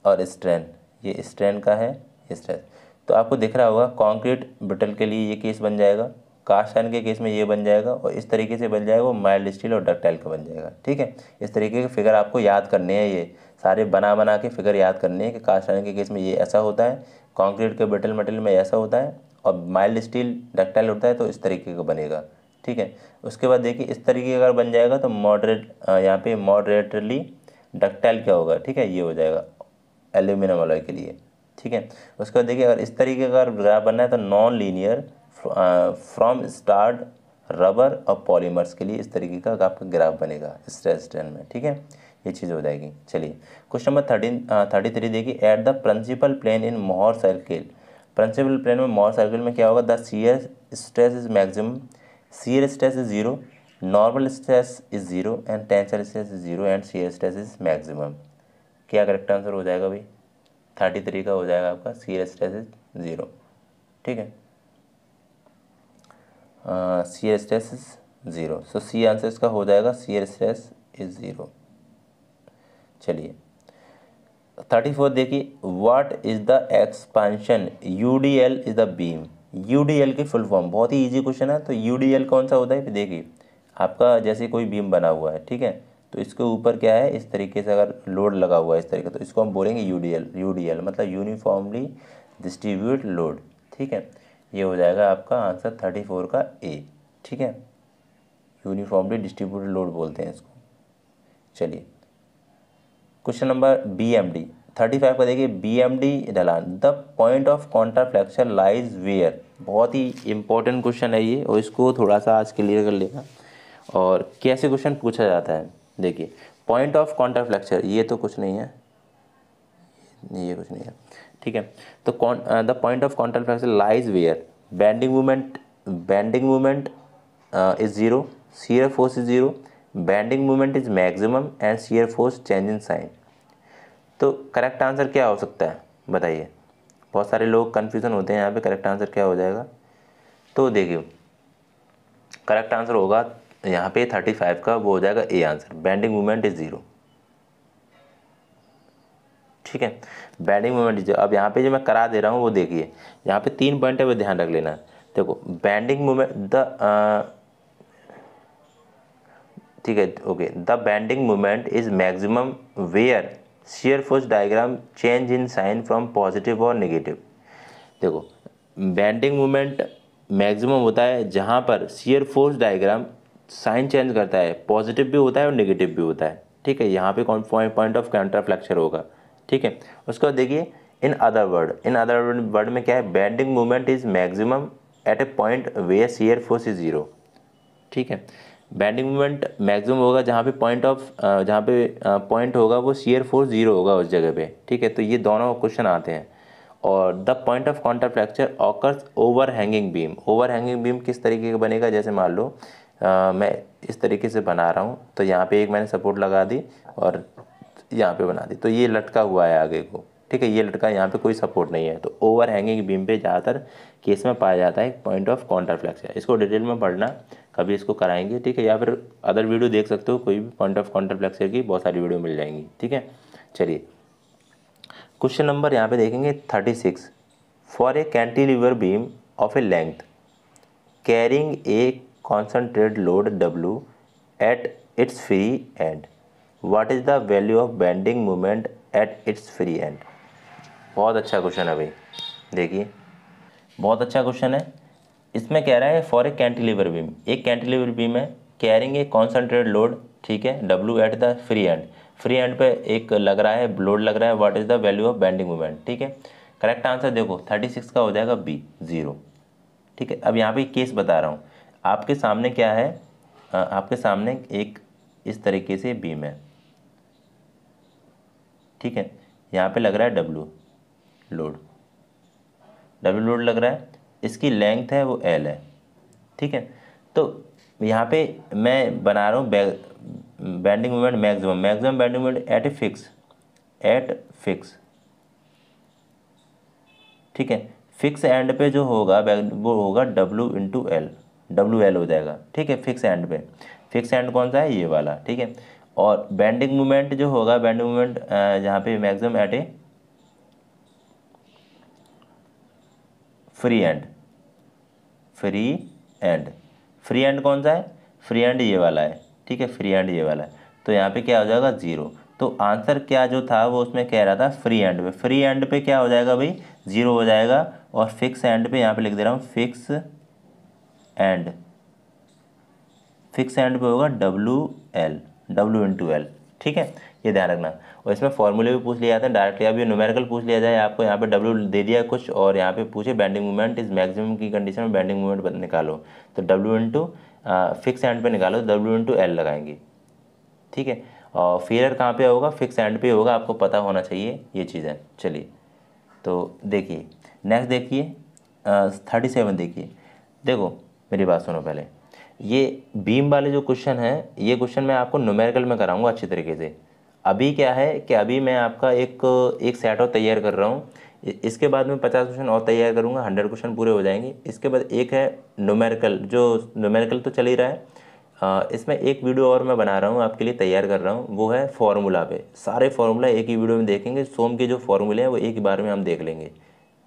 S1: और स्ट्रेन ये स्ट्रेन का है स्ट्रेस तो आपको दिख रहा होगा कॉन्क्रीट ब्रिटल के लिए ये केस बन जाएगा कास्ट आयन के केस में ये बन जाएगा और इस तरीके से बन जाएगा वो माइल्ड स्टील और डक्टाइल का बन जाएगा ठीक है इस तरीके के फिगर आपको याद करने हैं ये सारे बना बना के फिगर याद करने हैं कि कास्ट आयन के केस में ये ऐसा होता है कॉन्क्रीट के बेटल मटेरियल में ऐसा होता है और माइल्ड स्टील डक्टाइल होता है तो इस तरीके का बनेगा ठीक है उसके बाद देखिए इस तरीके का अगर बन जाएगा तो मॉडरेट यहाँ पे मॉडरेटली डक्टाइल क्या होगा ठीक है ये हो जाएगा एल्यूमिनियम अलॉय के लिए ठीक है उसके बाद देखिए अगर इस तरीके का ग्राफ बनना है तो non linear from start rubber और पॉलीमर्स के लिए इस तरीके का आपका ग्राफ बनेगा स्ट्रेस स्ट्रेन में ठीक है ये चीज़ हो जाएगी चलिए question number thirteen thirty three देखिए at the principal plane in Mohr circle principal plane में मोहर सर्किल में क्या होगा the shear stress is maximum shear stress is zero normal stress is zero and tension stress is zero and shear stress is maximum क्या correct answer हो जाएगा भाई thirty three का हो जाएगा आपका सीयर स्ट्रेस इज ज़ीरो ठीक है shear stress is zero so C answer इसका हो जाएगा सीयर स्ट्रेस इज ज़ीरो चलिए थर्टी फोर देखिए what is the expansion U D L is the beam U D L की फुल फॉर्म बहुत ही ईजी क्वेश्चन है तो यू डी एल कौन सा होता है देखिए आपका जैसे कोई बीम बना हुआ है ठीक है तो इसके ऊपर क्या है इस तरीके से अगर लोड लगा हुआ है इस तरीके तो इसको हम बोलेंगे U D L U D L मतलब यूनिफॉर्मली डिस्ट्रीब्यूट लोड ठीक है ये हो जाएगा आपका आंसर थर्टी फोर का ए ठीक है यूनिफॉर्मली डिस्ट्रीब्यूटेड लोड बोलते हैं इसको चलिए question number B M D thirty five का देखिए बी एम डी ढलान the point of contraflexure lies where बहुत ही इंपॉर्टेंट क्वेश्चन है ये और इसको थोड़ा सा आज क्लियर कर लेगा और कैसे क्वेश्चन पूछा जाता है देखिए पॉइंट ऑफ कॉन्ट्राफ्लैक्चर ये तो कुछ नहीं है ये कुछ नहीं है ठीक है तो कौन the point of contraflexure lies where bending movement bending movement is zero force is zero bending movement is is and C shear force change in sign तो करेक्ट आंसर क्या हो सकता है बताइए बहुत सारे लोग कन्फ्यूज़न होते हैं यहाँ पे करेक्ट आंसर क्या हो जाएगा तो देखिए करेक्ट आंसर होगा यहाँ पे थर्टी फाइव का वो हो जाएगा A answer bending movement is zero ठीक है बैंडिंग मोमेंट जो अब यहाँ पे जो मैं करा दे रहा हूँ वो देखिए यहाँ पे तीन पॉइंट है वो ध्यान रख लेना देखो बैंडिंग मोमेंट द ठीक है okay the bending moment is maximum where shear force diagram change in sign from positive और निगेटिव देखो बैंडिंग मोमेंट मैक्सिमम होता है जहाँ पर shear force diagram sign change करता है पॉजिटिव भी होता है और निगेटिव भी होता है ठीक है यहाँ पे कौन point point of counter flexure होगा ठीक है उसको देखिए in other word in other word में क्या है bending movement is maximum at a point where shear force is zero ठीक है बैंडिंग मूवमेंट मैक्सिमम होगा जहाँ पे पॉइंट ऑफ जहाँ पे पॉइंट होगा वो सीयर फोर्स ज़ीरो होगा उस जगह पे ठीक है तो ये दोनों क्वेश्चन आते हैं और the point of counter fracture occurs over hanging beam over hanging beam किस तरीके का बनेगा जैसे मान लो आ, मैं इस तरीके से बना रहा हूँ तो यहाँ पे एक मैंने सपोर्ट लगा दी और यहाँ पे बना दी तो ये लटका हुआ है आगे को ठीक है ये लटका यहाँ पे कोई सपोर्ट नहीं है तो ओवर हैंगिंग बीम पे ज़्यादातर केस में पाया जाता है पॉइंट ऑफ काउंटर फ्लैक्स है इसको डिटेल में पढ़ना कभी इसको कराएंगे ठीक है या फिर अदर वीडियो देख सकते हो कोई भी पॉइंट ऑफ काउंटर फ्लैक्स की बहुत सारी वीडियो मिल जाएंगी ठीक है चलिए क्वेश्चन नंबर यहाँ पर देखेंगे thirty six for a canti beam of a length carrying a concentrate load W at its free end what is the value of bending movement at its free end बहुत अच्छा question है भाई देखिए बहुत अच्छा क्वेश्चन है इसमें कह रहा है फॉर ए कैंटिलीवर बीम एक कैंटिलीवर बीम है कैरिंग ए कॉन्सेंट्रेट लोड ठीक है W at the free end free end पे एक लग रहा है लोड लग रहा है what is the value of bending movement ठीक है करेक्ट आंसर देखो थर्टी सिक्स का हो जाएगा बी ज़ीरो ठीक है अब यहाँ पे केस बता रहा हूँ आपके सामने क्या है आपके सामने एक इस तरीके से बीम है ठीक है यहाँ पे लग रहा है डब्लू लोड डब्लू लोड लग रहा है इसकी लेंथ है वो एल है ठीक है तो यहाँ पे मैं बना रहा हूँ bending moment maximum maximum bending moment at a fix at fix ठीक है फिक्स एंड पे जो होगा वो होगा W into L W L हो जाएगा ठीक है फिक्स एंड पे फिक्स एंड कौन सा है ये वाला ठीक है और बैंडिंग मूवमेंट जो होगा बैंडिंग मूवमेंट जहाँ पे maximum at a free end free end free end कौन सा है फ्री एंड ये वाला है ठीक है फ्री एंड ये वाला है तो यहाँ पे क्या हो जाएगा ज़ीरो तो आंसर क्या जो था वो उसमें कह रहा था फ्री एंड पे फ्री एंड पे क्या हो जाएगा भाई ज़ीरो हो जाएगा और फिक्स एंड पे यहाँ पे लिख दे रहा हूँ फिक्स एंड फिक्स एंड पे होगा W L W into L ठीक है ये ध्यान रखना और इसमें फॉर्मूले भी पूछ लिया जाते हैं डायरेक्टली अभी न्यूमेरिकल पूछ लिया जाए आपको यहाँ पे डब्ल्यू दे दिया कुछ और यहाँ पे पूछे बैंडिंग मूवमेंट इस मैक्सिमम की कंडीशन में बैंडिंग मूवमेंट निकालो तो डब्ल्यू इंटू फिक्स एंड पे निकालो डब्ल्यू इंटू एल लगाएंगे ठीक है और फेयर कहाँ पे होगा फिक्स एंड पे होगा आपको पता होना चाहिए ये चीज़ें चलिए तो देखिए नेक्स्ट देखिए थर्टी सेवन देखिए देखो मेरी बात सुनो पहले ये बीम वाले जो क्वेश्चन है ये क्वेश्चन मैं आपको न्यूमेरिकल में कराऊंगा अच्छी तरीके से अभी क्या है कि अभी मैं आपका एक एक सेट और तैयार कर रहा हूँ इसके बाद में पचास क्वेश्चन और तैयार करूँगा हंड्रेड क्वेश्चन पूरे हो जाएंगे इसके बाद एक है नोमेरिकल जो नोमेरिकल तो चल ही रहा है इसमें एक वीडियो और मैं बना रहा हूँ आपके लिए तैयार कर रहा हूँ वो है फार्मूला पे सारे फार्मूला एक ही वीडियो में देखेंगे सोम के जो फार्मूले हैं वो एक ही बार में हम देख लेंगे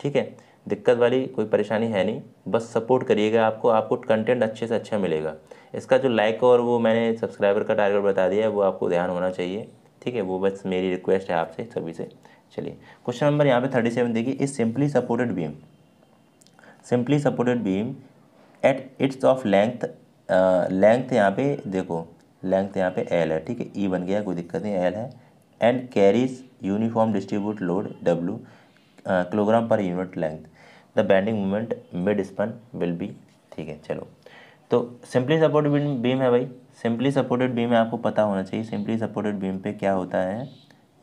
S1: ठीक है दिक्कत वाली कोई परेशानी है नहीं बस सपोर्ट करिएगा आपको आपको कंटेंट अच्छे से अच्छा मिलेगा इसका जो लाइक और वो मैंने सब्सक्राइबर का टारगेट बता दिया है वो आपको ध्यान होना चाहिए ठीक है वो बस मेरी रिक्वेस्ट है आपसे सभी से चलिए क्वेश्चन नंबर यहाँ पे थर्टी सेवन देखिए इस simply supported beam simply supported beam at its of length length यहाँ पे देखो लेंथ यहाँ पे एल है ठीक है ई e बन गया कोई दिक्कत नहीं एल है and carries uniform distribute load W kilogram per unit length the bending movement mid span will be ठीक है चलो तो सिंपली सपोर्टेड बीम है भाई सिंपली सपोर्टेड बीम है आपको पता होना चाहिए सिंपली सपोर्टेड बीम पे क्या होता है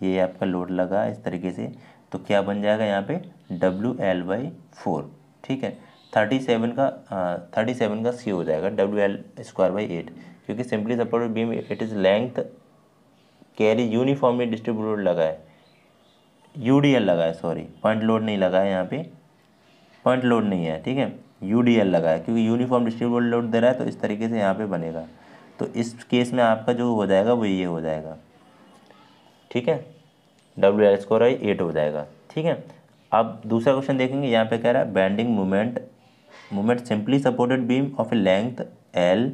S1: ये आपका लोड लगा इस तरीके से तो क्या बन जाएगा यहाँ पे डब्ल्यू एल बाई फोर ठीक है थर्टी सेवन का थर्टी सेवन का सी हो जाएगा W L square by eight क्योंकि simply supported beam it is length carry uniformly distributed लगा है यू डी एल लगा है सॉरी पॉइंट लोड नहीं लगा है यहाँ पे पॉइंट लोड नहीं है ठीक है यू डी एल लगा है क्योंकि यूनिफॉर्म डिस्ट्रीब्यूट लोड दे रहा है तो इस तरीके से यहाँ पे बनेगा तो इस केस में आपका जो हो जाएगा वो ये हो जाएगा ठीक है W L square by eight हो जाएगा ठीक है अब दूसरा क्वेश्चन देखेंगे यहाँ पे कह रहा है bending movement moment simply supported beam of a length L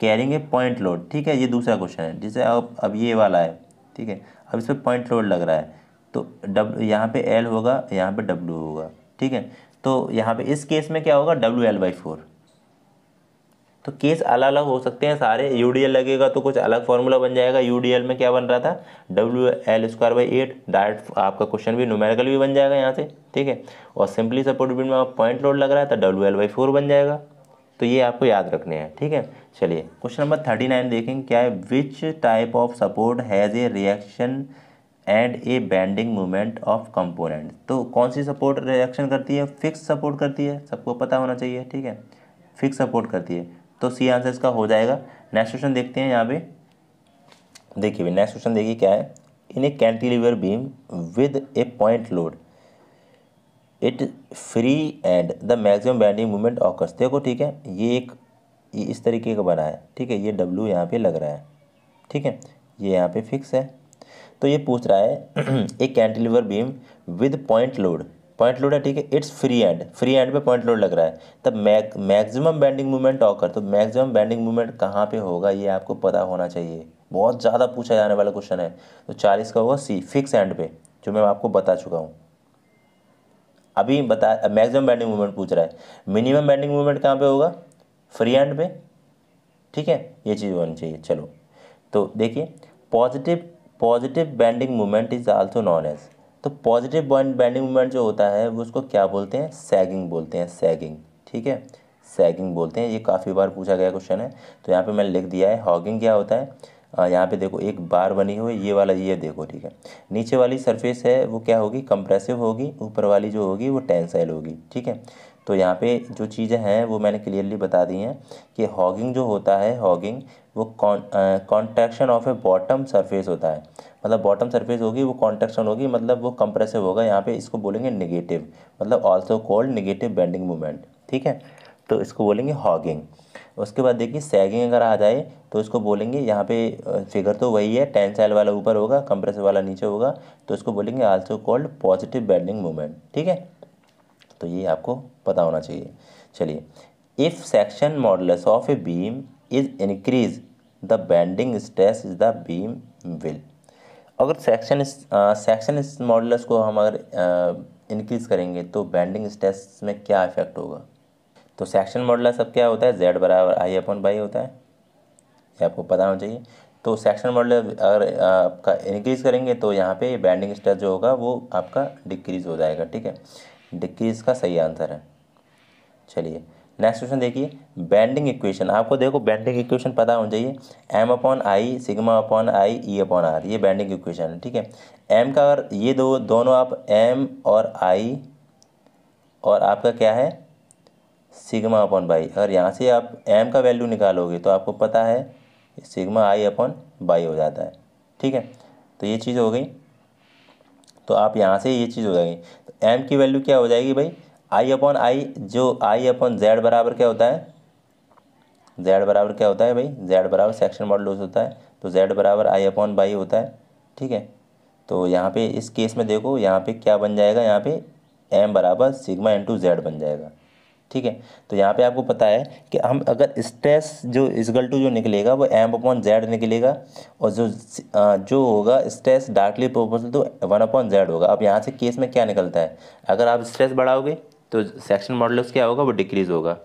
S1: carrying a point load ठीक है ये दूसरा क्वेश्चन है जिसे अब अब ये वाला है ठीक है अब इस पर पॉइंट लोड लग रहा है तो डब्ल्यू यहाँ पे एल होगा यहाँ पे डब्ल्यू होगा ठीक है तो यहाँ पे इस केस में क्या होगा डब्ल्यू एल बाई फोर तो केस अलग अलग हो सकते हैं सारे यू डी एल लगेगा तो कुछ अलग फॉर्मूला बन जाएगा यू डी एल में क्या बन रहा था W L square by eight direct आपका क्वेश्चन भी न्यूमेरिकल भी बन जाएगा यहाँ से ठीक है और सिंपली सपोर्ट बिट में पॉइंट लोड लग रहा है तो डब्ल्यू एल बाई फोर बन जाएगा तो ये आपको याद रखने हैं ठीक है चलिए क्वेश्चन नंबर थर्टी नाइन देखेंगे क्या है which type of support has a reaction and a bending movement of component तो कौन सी सपोर्ट रिएक्शन करती है फिक्स सपोर्ट करती है सबको पता होना चाहिए ठीक है फिक्स सपोर्ट करती है तो सी आंसर इसका हो जाएगा नेक्स्ट क्वेश्चन देखते हैं यहाँ पे देखिए भाई नेक्स्ट क्वेश्चन देखिए क्या है in a cantilever beam with a point load it free end the maximum bending movement occurs देखो ठीक है ये एक इस तरीके का बना है ठीक है ये डब्ल्यू यहाँ पे लग रहा है ठीक है ये यहाँ पे फिक्स है तो ये पूछ रहा है [CLEARS THROAT] एक cantilever beam with point load point load है ठीक है its free end free end पे पॉइंट लोड लग रहा है तब max maximum bending movement occur तो मैक्सिमम बैंडिंग मूवमेंट कहाँ पे होगा ये आपको पता होना चाहिए बहुत ज़्यादा पूछा जाने वाला क्वेश्चन है तो चालीस का होगा सी फिक्स एंड पे जो मैं आपको बता चुका हूँ अभी बता मैक्सिमम बैंडिंग मूवमेंट पूछ रहा है मिनिमम बैंडिंग मूवमेंट कहाँ पर होगा फ्री एंड पे ठीक है ये चीज़ होनी चाहिए चलो तो देखिए positive positive bending movement is also known as तो पॉजिटिव बैंडिंग मूवमेंट जो होता है वो उसको क्या बोलते हैं सैगिंग बोलते हैं सैगिंग ठीक है सैगिंग बोलते हैं ये काफ़ी बार पूछा गया क्वेश्चन है तो यहाँ पे मैंने लिख दिया है हॉगिंग क्या होता है यहाँ पे देखो एक बार बनी हुई ये वाला ये देखो ठीक है नीचे वाली सरफेस है वो क्या होगी कंप्रेसिव होगी ऊपर वाली जो होगी वो टेंसाइल होगी ठीक है तो यहाँ पे जो चीज़ें हैं वो मैंने क्लियरली बता दी हैं कि हॉगिंग जो होता है हॉगिंग वो contraction of a bottom surface होता है मतलब बॉटम सरफेस होगी वो कॉन्ट्रैक्शन होगी मतलब वो कंप्रेसिव होगा यहाँ पे इसको बोलेंगे निगेटिव मतलब also called negative bending movement ठीक है तो इसको बोलेंगे हॉगिंग उसके बाद देखिए सैगिंग अगर आ जाए तो इसको बोलेंगे यहाँ पे फिगर तो वही है टेंसाइल वाला ऊपर होगा कंप्रेसर वाला नीचे होगा तो इसको बोलेंगे also called positive bending movement ठीक है तो ये आपको पता होना चाहिए चलिए if section models of a beam is increase the bending stress is the beam will अगर सेक्शन सेक्शन मॉडल्स को हम अगर इंक्रीज़ करेंगे तो बैंडिंग स्ट्रेस में क्या इफेक्ट होगा तो सेक्शन मॉडल्स अब क्या होता है जेड बराबर आई अपन बाई होता है ये आपको पता होना चाहिए तो सेक्शन मॉडल अगर आपका इंक्रीज़ करेंगे तो यहाँ पे बैंडिंग स्ट्रेस जो होगा वो आपका डिक्रीज़ हो जाएगा ठीक है डिक्की इसका सही आंसर है चलिए नेक्स्ट क्वेश्चन देखिए बैंडिंग इक्वेशन आपको देखो बैंडिंग इक्वेशन पता होना चाहिए M upon I sigma upon I E upon R ये बैंडिंग इक्वेशन है ठीक है एम का अगर ये दो दोनों आप एम और आई और आपका क्या है सिग्मा अपॉन बाई अगर यहाँ से आप एम का वैल्यू निकालोगे तो आपको पता है सिग्मा आई अपॉन बाई हो जाता है ठीक है तो ये चीज़ हो गई तो आप यहाँ से ये चीज़ हो जाएगी एम की वैल्यू क्या हो जाएगी भाई आई अपॉन आई जो आई अपॉन जेड बराबर क्या होता है जेड बराबर क्या होता है भाई जेड बराबर सेक्शन मॉडल लूज होता है तो जेड बराबर आई अपॉन बाई होता है ठीक है तो यहाँ पे इस केस में देखो यहाँ पे क्या बन जाएगा यहाँ पे एम बराबर सिग्मा इंटू जेड बन जाएगा ठीक है तो यहाँ पे आपको पता है कि हम अगर स्ट्रेस जो इजगल टू जो निकलेगा वो एम अपॉन जेड निकलेगा और जो जो होगा स्ट्रेस डार्कली प्रोपोर्शनल तो वन अपॉन जेड होगा अब यहाँ से केस में क्या निकलता है अगर आप स्ट्रेस बढ़ाओगे तो सेक्शन मॉडल्स क्या होगा वो डिक्रीज़ होगा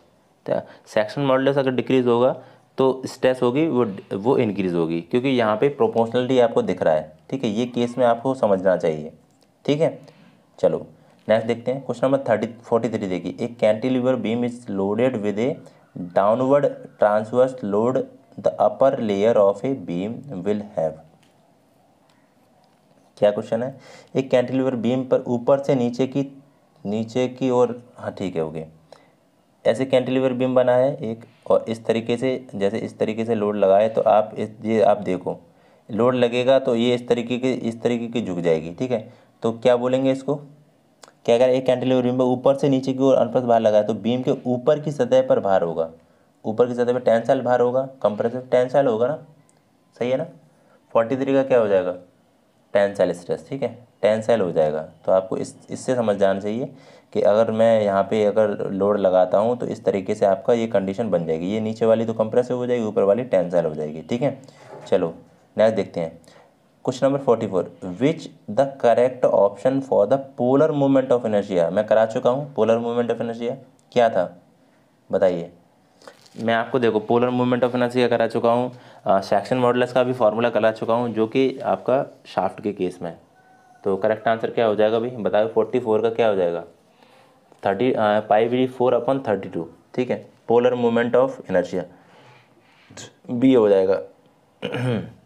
S1: सेक्शन मॉडल्स अगर डिक्रीज़ होगा तो स्ट्रेस तो होगी वो वो इनक्रीज़ होगी क्योंकि यहाँ पे प्रोपोर्शनलिटी आपको दिख रहा है ठीक है ये केस में आपको समझना चाहिए ठीक है चलो नेक्स्ट देखते हैं question number thirty forty three देखिए एक cantilever beam is loaded with a downward transverse load the upper layer of a beam will have क्या क्वेश्चन है एक कैंटिलीवर बीम पर ऊपर से नीचे की नीचे की ओर हाँ ठीक है हो गया ऐसे कैंटिलीवर बीम बना है एक और इस तरीके से जैसे इस तरीके से लोड लगाए तो आप इस ये आप देखो लोड लगेगा तो ये इस तरीके की इस तरीके की झुक जाएगी ठीक है तो क्या बोलेंगे इसको कि अगर एक कैंटिलीवर बीम पर ऊपर से नीचे की ओर अनुप्रस्थ भार लगा तो बीम के ऊपर की सतह पर भार होगा ऊपर की सतह पर टेंसाइल भार होगा कंप्रेसिव टेंसाइल होगा ना सही है ना फोर्टी थ्री का क्या हो जाएगा टेंसाइल स्ट्रेस ठीक है टेंसाइल हो जाएगा तो आपको इस इससे समझ जाना चाहिए कि अगर मैं यहाँ पे अगर लोड लगाता हूँ तो इस तरीके से आपका ये कंडीशन बन जाएगी ये नीचे वाली तो कंप्रेसिव हो जाएगी ऊपर वाली टेंसाइल हो जाएगी ठीक है चलो नेक्स्ट देखते हैं question number forty four which the correct option for the polar movement of inertia मैं करा चुका हूँ पोलर मूवमेंट ऑफ एनर्जिया क्या था बताइए मैं आपको देखो पोलर मूवमेंट ऑफ एनर्जिया करा चुका हूँ सेक्शन मॉडल्स का भी फॉर्मूला करा चुका हूँ जो कि आपका शाफ्ट के केस में तो करेक्ट आंसर क्या हो जाएगा भाई बताओ फोर्टी फोर का क्या हो जाएगा thirty pi B four upon thirty two ठीक है polar movement of inertia B हो जाएगा [CLEARS THROAT]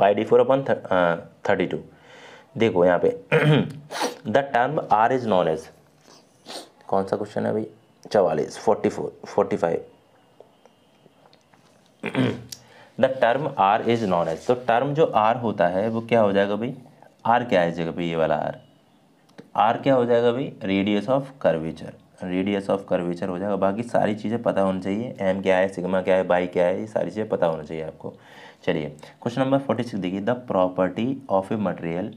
S1: pi D four upon thirty two देखो यहाँ पे the term R is known as कौन सा क्वेश्चन है भाई चवालीस forty four forty five the term R is known as तो टर्म जो आर होता है वो क्या हो जाएगा भाई आर क्या है जगह भाई ये वाला आर तो आर क्या हो जाएगा भाई radius of curvature radius of curvature हो जाएगा बाकी सारी चीज़ें पता होनी चाहिए एम क्या है सिग्मा क्या है बाई क्या है ये सारी चीज़ें पता होनी चाहिए आपको चलिए क्वेश्चन नंबर फोर्टी सिक्स देखिए the property of a material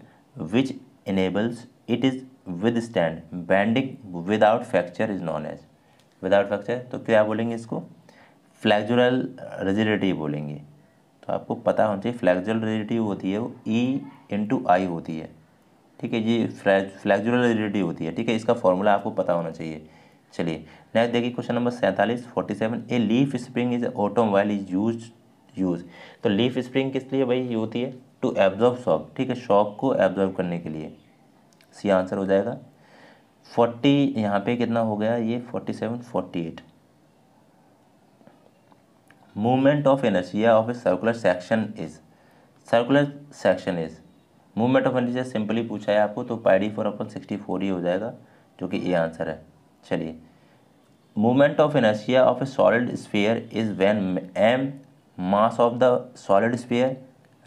S1: which enables it is withstand bending without fracture is known as without fracture तो क्या बोलेंगे इसको फ्लैक्जुरल रेजिडिटी बोलेंगे तो आपको पता होना चाहिए फ्लैक्जुरल रेजिडिटी होती है वो ई इंटू आई होती है ठीक है ये फ्लैक्जुरल रेजिडिटी होती है ठीक है इसका फॉर्मूला आपको पता होना चाहिए चलिए नेक्स्ट देखिए क्वेश्चन नंबर सैंतालीस forty seven a leaf spring is automobile is use use तो लीफ स्प्रिंग किस लिए भाई होती है टू एब्जॉर्ब शॉक ठीक है शॉक को एब्जॉर्ब करने के लिए सी आंसर हो जाएगा फोर्टी यहाँ पे कितना हो गया ये forty seven forty eight movement of energy of a circular section is circular section is movement of inertia simply पूछा है आपको तो pi D four upon sixty four ही हो जाएगा जो कि ये आंसर है चलिए movement of inertia of a solid sphere is when M mass of the solid sphere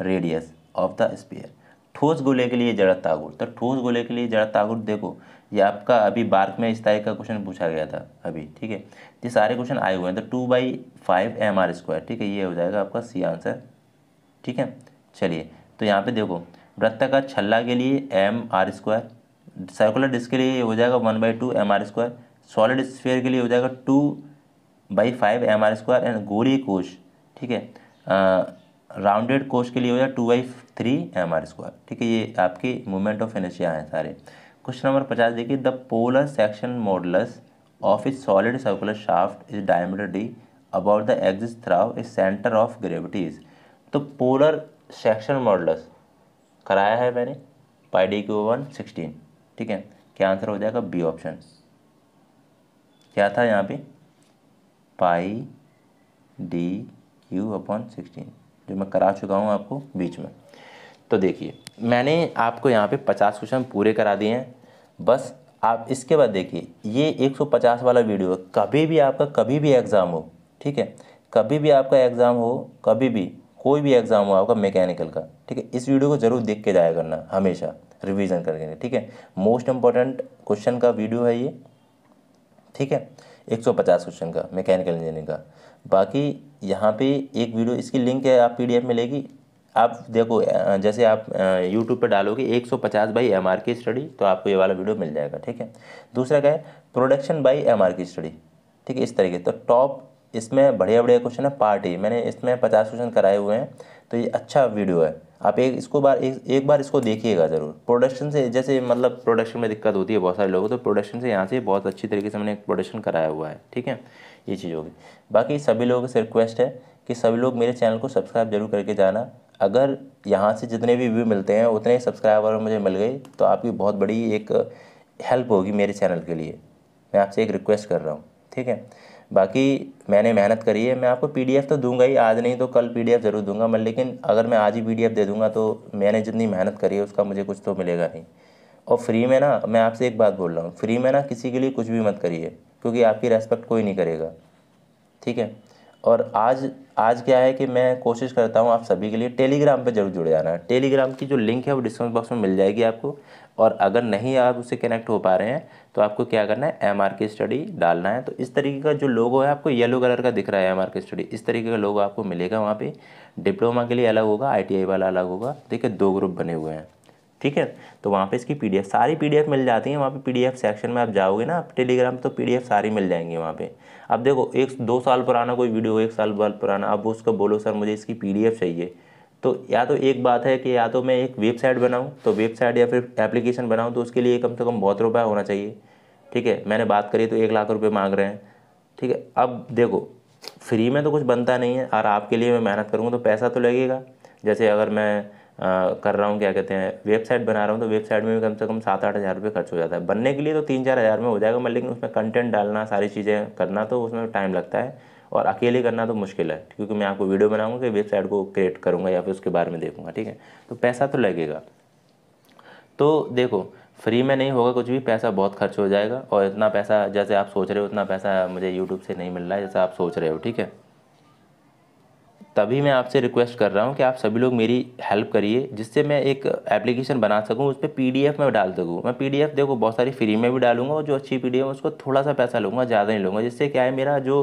S1: radius of the sphere ठोस गोले के लिए जड़ तागुट तो ठोस गोले के लिए जड़ तागुट देखो ये आपका अभी बार्क में इस तारीख का क्वेश्चन पूछा गया था अभी ठीक है ये सारे क्वेश्चन आए हुए हैं तो two by five M R square ठीक है ये हो जाएगा आपका सी आंसर ठीक है चलिए तो यहाँ पे देखो का छल्ला के लिए M R square circular disc के लिए हो जाएगा one by two M R square solid sphere के लिए हो जाएगा two by five M R square and गोली कोश ठीक है राउंडेड कोश के लिए हो जाए two by three M R square ठीक है ये आपके मूवमेंट ऑफ एनर्जिया हैं सारे क्वेश्चन नंबर पचास देखिए the polar section modulus of is solid circular shaft is diameter D about the axis through is centre of gravities तो पोलर सेक्शन मॉडलस कराया है मैंने pi D cube one sixteen ठीक है क्या आंसर हो जाएगा बी ऑप्शन क्या था यहाँ पे पाई डी यू अपॉन सिक्सटीन जो मैं करा चुका हूँ आपको बीच में तो देखिए मैंने आपको यहाँ पे पचास क्वेश्चन पूरे करा दिए हैं बस आप इसके बाद देखिए ये 150 वाला वीडियो है कभी भी आपका कभी भी एग्ज़ाम हो ठीक है कभी भी आपका एग्ज़ाम हो कभी भी कोई भी एग्ज़ाम हो आपका मैकेनिकल का ठीक है इस वीडियो को ज़रूर देख के जाया करना हमेशा रिविजन करके ठीक है मोस्ट इम्पॉर्टेंट क्वेश्चन का वीडियो है ये ठीक है 150 क्वेश्चन का मैकेनिकल इंजीनियरिंग का बाकी यहाँ पे एक वीडियो इसकी लिंक है आप पीडीएफ लेगी आप देखो जैसे आप यूट्यूब पर डालोगे 150 बाई एम की स्टडी तो आपको ये वाला वीडियो मिल जाएगा ठीक है दूसरा क्या है प्रोडक्शन बाई एम की स्टडी ठीक है इस तरीके तो टॉप इसमें बढ़िया बढ़िया क्वेश्चन है पार्ट ए मैंने इसमें पचास क्वेश्चन कराए हुए हैं तो ये अच्छा वीडियो है आप एक इसको बार एक, एक बार इसको देखिएगा ज़रूर प्रोडक्शन से जैसे मतलब प्रोडक्शन में दिक्कत होती है बहुत सारे लोगों तो प्रोडक्शन से यहाँ से बहुत अच्छी तरीके से मैंने प्रोडक्शन कराया हुआ है ठीक है ये चीज़ होगी बाकी सभी लोगों से रिक्वेस्ट है कि सभी लोग मेरे चैनल को सब्सक्राइब जरूर करके जाना अगर यहाँ से जितने भी व्यू मिलते हैं उतने सब्सक्राइबर मुझे मिल गए तो आपकी बहुत बड़ी एक हेल्प होगी मेरे चैनल के लिए मैं आपसे एक रिक्वेस्ट कर रहा हूँ ठीक है बाकी मैंने मेहनत करी है मैं आपको पीडीएफ तो दूंगा ही आज नहीं तो कल पीडीएफ ज़रूर दूंगा मैं लेकिन अगर मैं आज ही पीडीएफ दे दूंगा तो मैंने जितनी मेहनत करी है उसका मुझे कुछ तो मिलेगा नहीं और फ्री में ना मैं आपसे एक बात बोल रहा हूँ फ्री में ना किसी के लिए कुछ भी मत करिए क्योंकि आपकी रेस्पेक्ट कोई नहीं करेगा ठीक है और आज आज क्या है कि मैं कोशिश करता हूँ आप सभी के लिए टेलीग्राम पर जरूर जुड़ जाना टेलीग्राम की जो लिंक है वो डिस्क्रिप्शन बॉक्स में मिल जाएगी आपको और अगर नहीं आप उससे कनेक्ट हो पा रहे हैं तो आपको क्या करना है एम आर की स्टडी डालना है तो इस तरीके का जो लोगो है आपको येलो कलर का दिख रहा है एम आर की स्टडी इस तरीके का लोगो आपको मिलेगा वहाँ पर डिप्लोमा के लिए अलग होगा आई वाला अलग होगा देखिए दो ग्रुप बने हुए हैं ठीक है तो वहाँ पे इसकी पीडीएफ सारी पीडीएफ मिल जाती है वहाँ पे पीडीएफ सेक्शन में आप जाओगे ना आप टेलीग्राम तो पीडीएफ सारी मिल जाएंगी वहाँ पे अब देखो एक दो साल पुराना कोई वीडियो एक साल बाद पुराना अब उसको बोलो सर मुझे इसकी पीडीएफ चाहिए तो या तो एक बात है कि या तो मैं एक वेबसाइट बनाऊँ तो वेबसाइट या फिर एप्लीकेशन बनाऊँ तो उसके लिए कम से कम बहुत रुपया होना चाहिए ठीक है मैंने बात करी तो एक लाख रुपये मांग रहे हैं ठीक है अब देखो फ्री में तो कुछ बनता नहीं है और आपके लिए मैं मेहनत करूँगा तो पैसा तो लगेगा जैसे अगर मैं कर रहा हूँ क्या कहते हैं वेबसाइट बना रहा हूँ तो वेबसाइट में भी कम से कम सात आठ हज़ार रुपये खर्च हो जाता है बनने के लिए तो तीन चार हज़ार में हो जाएगा मैं लेकिन उसमें कंटेंट डालना सारी चीज़ें करना तो उसमें टाइम लगता है और अकेले करना तो मुश्किल है क्योंकि मैं आपको वीडियो बनाऊँगा कि वेबसाइट को क्रिएट करूँगा या फिर उसके बारे में देखूँगा ठीक है तो पैसा तो लगेगा तो देखो फ्री में नहीं होगा कुछ भी पैसा बहुत खर्च हो जाएगा और इतना पैसा जैसे आप सोच रहे हो उतना पैसा मुझे यूट्यूब से नहीं मिल रहा है जैसा आप सोच रहे हो ठीक है तभी मैं आपसे रिक्वेस्ट कर रहा हूँ कि आप सभी लोग मेरी हेल्प करिए जिससे मैं एक एप्लीकेशन बना सकूँ उस पर पी में डाल सकूँ मैं पी देखो बहुत सारी फ्री में भी डालूंगा और जो अच्छी पी डी उसको थोड़ा सा पैसा लूँगा ज़्यादा नहीं लूँगा जिससे क्या है मेरा जो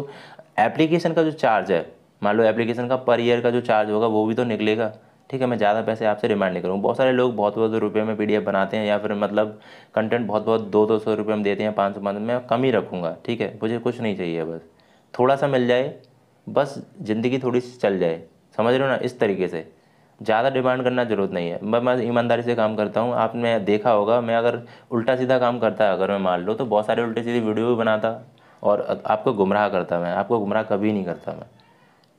S1: एप्लीकेशन का जो चार्ज है मान लो एप्लीकेशन का पर ईयर का जो चार्ज होगा वो भी तो निकलेगा ठीक है मैं ज़्यादा पैसे आपसे रिमांड नहीं करूँगा बहुत सारे लोग बहुत बहुत रुपये में एफ बनाते हैं या फिर मतलब कंटेंट बहुत बहुत दो दो सौ रुपये में देते हैं पाँच सौ पाँच मैं कम ही रखूँगा ठीक है मुझे कुछ नहीं चाहिए बस थोड़ा सा मिल जाए बस ज़िंदगी थोड़ी सी चल जाए समझ रहे हो ना इस तरीके से ज़्यादा डिमांड करना ज़रूरत नहीं है मैं मैं ईमानदारी से काम करता हूँ आपने देखा होगा मैं अगर उल्टा सीधा काम करता अगर मैं मान लो तो बहुत सारे उल्टे सीधे वीडियो भी बनाता और आपको गुमराह करता मैं आपको गुमराह कभी नहीं करता मैं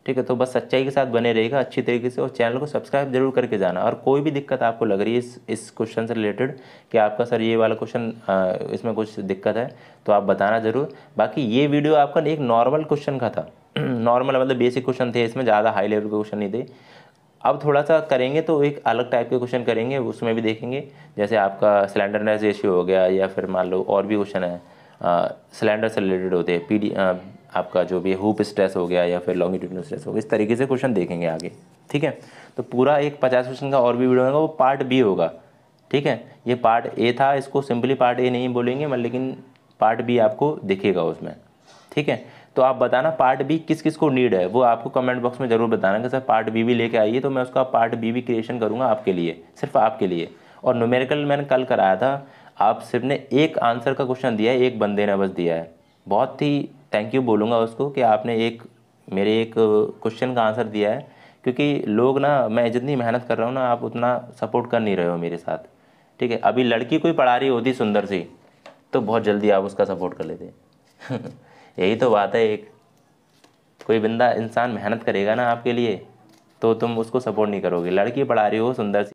S1: ठीक है तो बस सच्चाई के साथ बने रहेगा अच्छी तरीके से और चैनल को सब्सक्राइब जरूर करके जाना और कोई भी दिक्कत आपको लग रही है इस इस क्वेश्चन से रिलेटेड कि आपका सर ये वाला क्वेश्चन इसमें कुछ दिक्कत है तो आप बताना ज़रूर बाकी ये वीडियो आपका एक नॉर्मल क्वेश्चन का था नॉर्मल मतलब बेसिक क्वेश्चन थे इसमें ज़्यादा हाई लेवल के क्वेश्चन नहीं थे अब थोड़ा सा करेंगे तो एक अलग टाइप के क्वेश्चन करेंगे उसमें भी देखेंगे जैसे आपका सिलेंडरनेस रेशियो हो गया या फिर मान लो और भी क्वेश्चन है सिलेंडर से रिलेटेड होते हैं पी आपका जो भी हुप स्ट्रेस हो गया या फिर लॉन्गिट्यूडनल स्ट्रेस हो गया इस तरीके से क्वेश्चन देखेंगे आगे ठीक है तो पूरा एक पचास क्वेश्चन का और भी वीडियो होगा वो पार्ट बी होगा ठीक है ये पार्ट ए था इसको सिंपली पार्ट ए नहीं बोलेंगे मतलब लेकिन पार्ट बी आपको दिखेगा उसमें ठीक है तो आप बताना पार्ट बी किस किस को नीड है वो आपको कमेंट बॉक्स में ज़रूर बताना कि सर पार्ट बी भी लेके आइए तो मैं उसका पार्ट बी भी क्रिएशन करूँगा आपके लिए सिर्फ आपके लिए और न्यूमेरिकल मैंने कल कराया था आप सिर्फ ने एक आंसर का क्वेश्चन दिया है एक बंदे ने बस दिया है बहुत ही थैंक यू बोलूँगा उसको कि आपने एक मेरे एक क्वेश्चन का आंसर दिया है क्योंकि लोग ना मैं जितनी मेहनत कर रहा हूँ ना आप उतना सपोर्ट कर नहीं रहे हो मेरे साथ ठीक है अभी लड़की कोई पढ़ा रही होती सुंदर सी तो बहुत जल्दी आप उसका सपोर्ट कर लेते [LAUGHS] यही तो बात है एक कोई बंदा इंसान मेहनत करेगा ना आपके लिए तो तुम उसको सपोर्ट नहीं करोगे लड़की पढ़ा रही हो सुंदर सी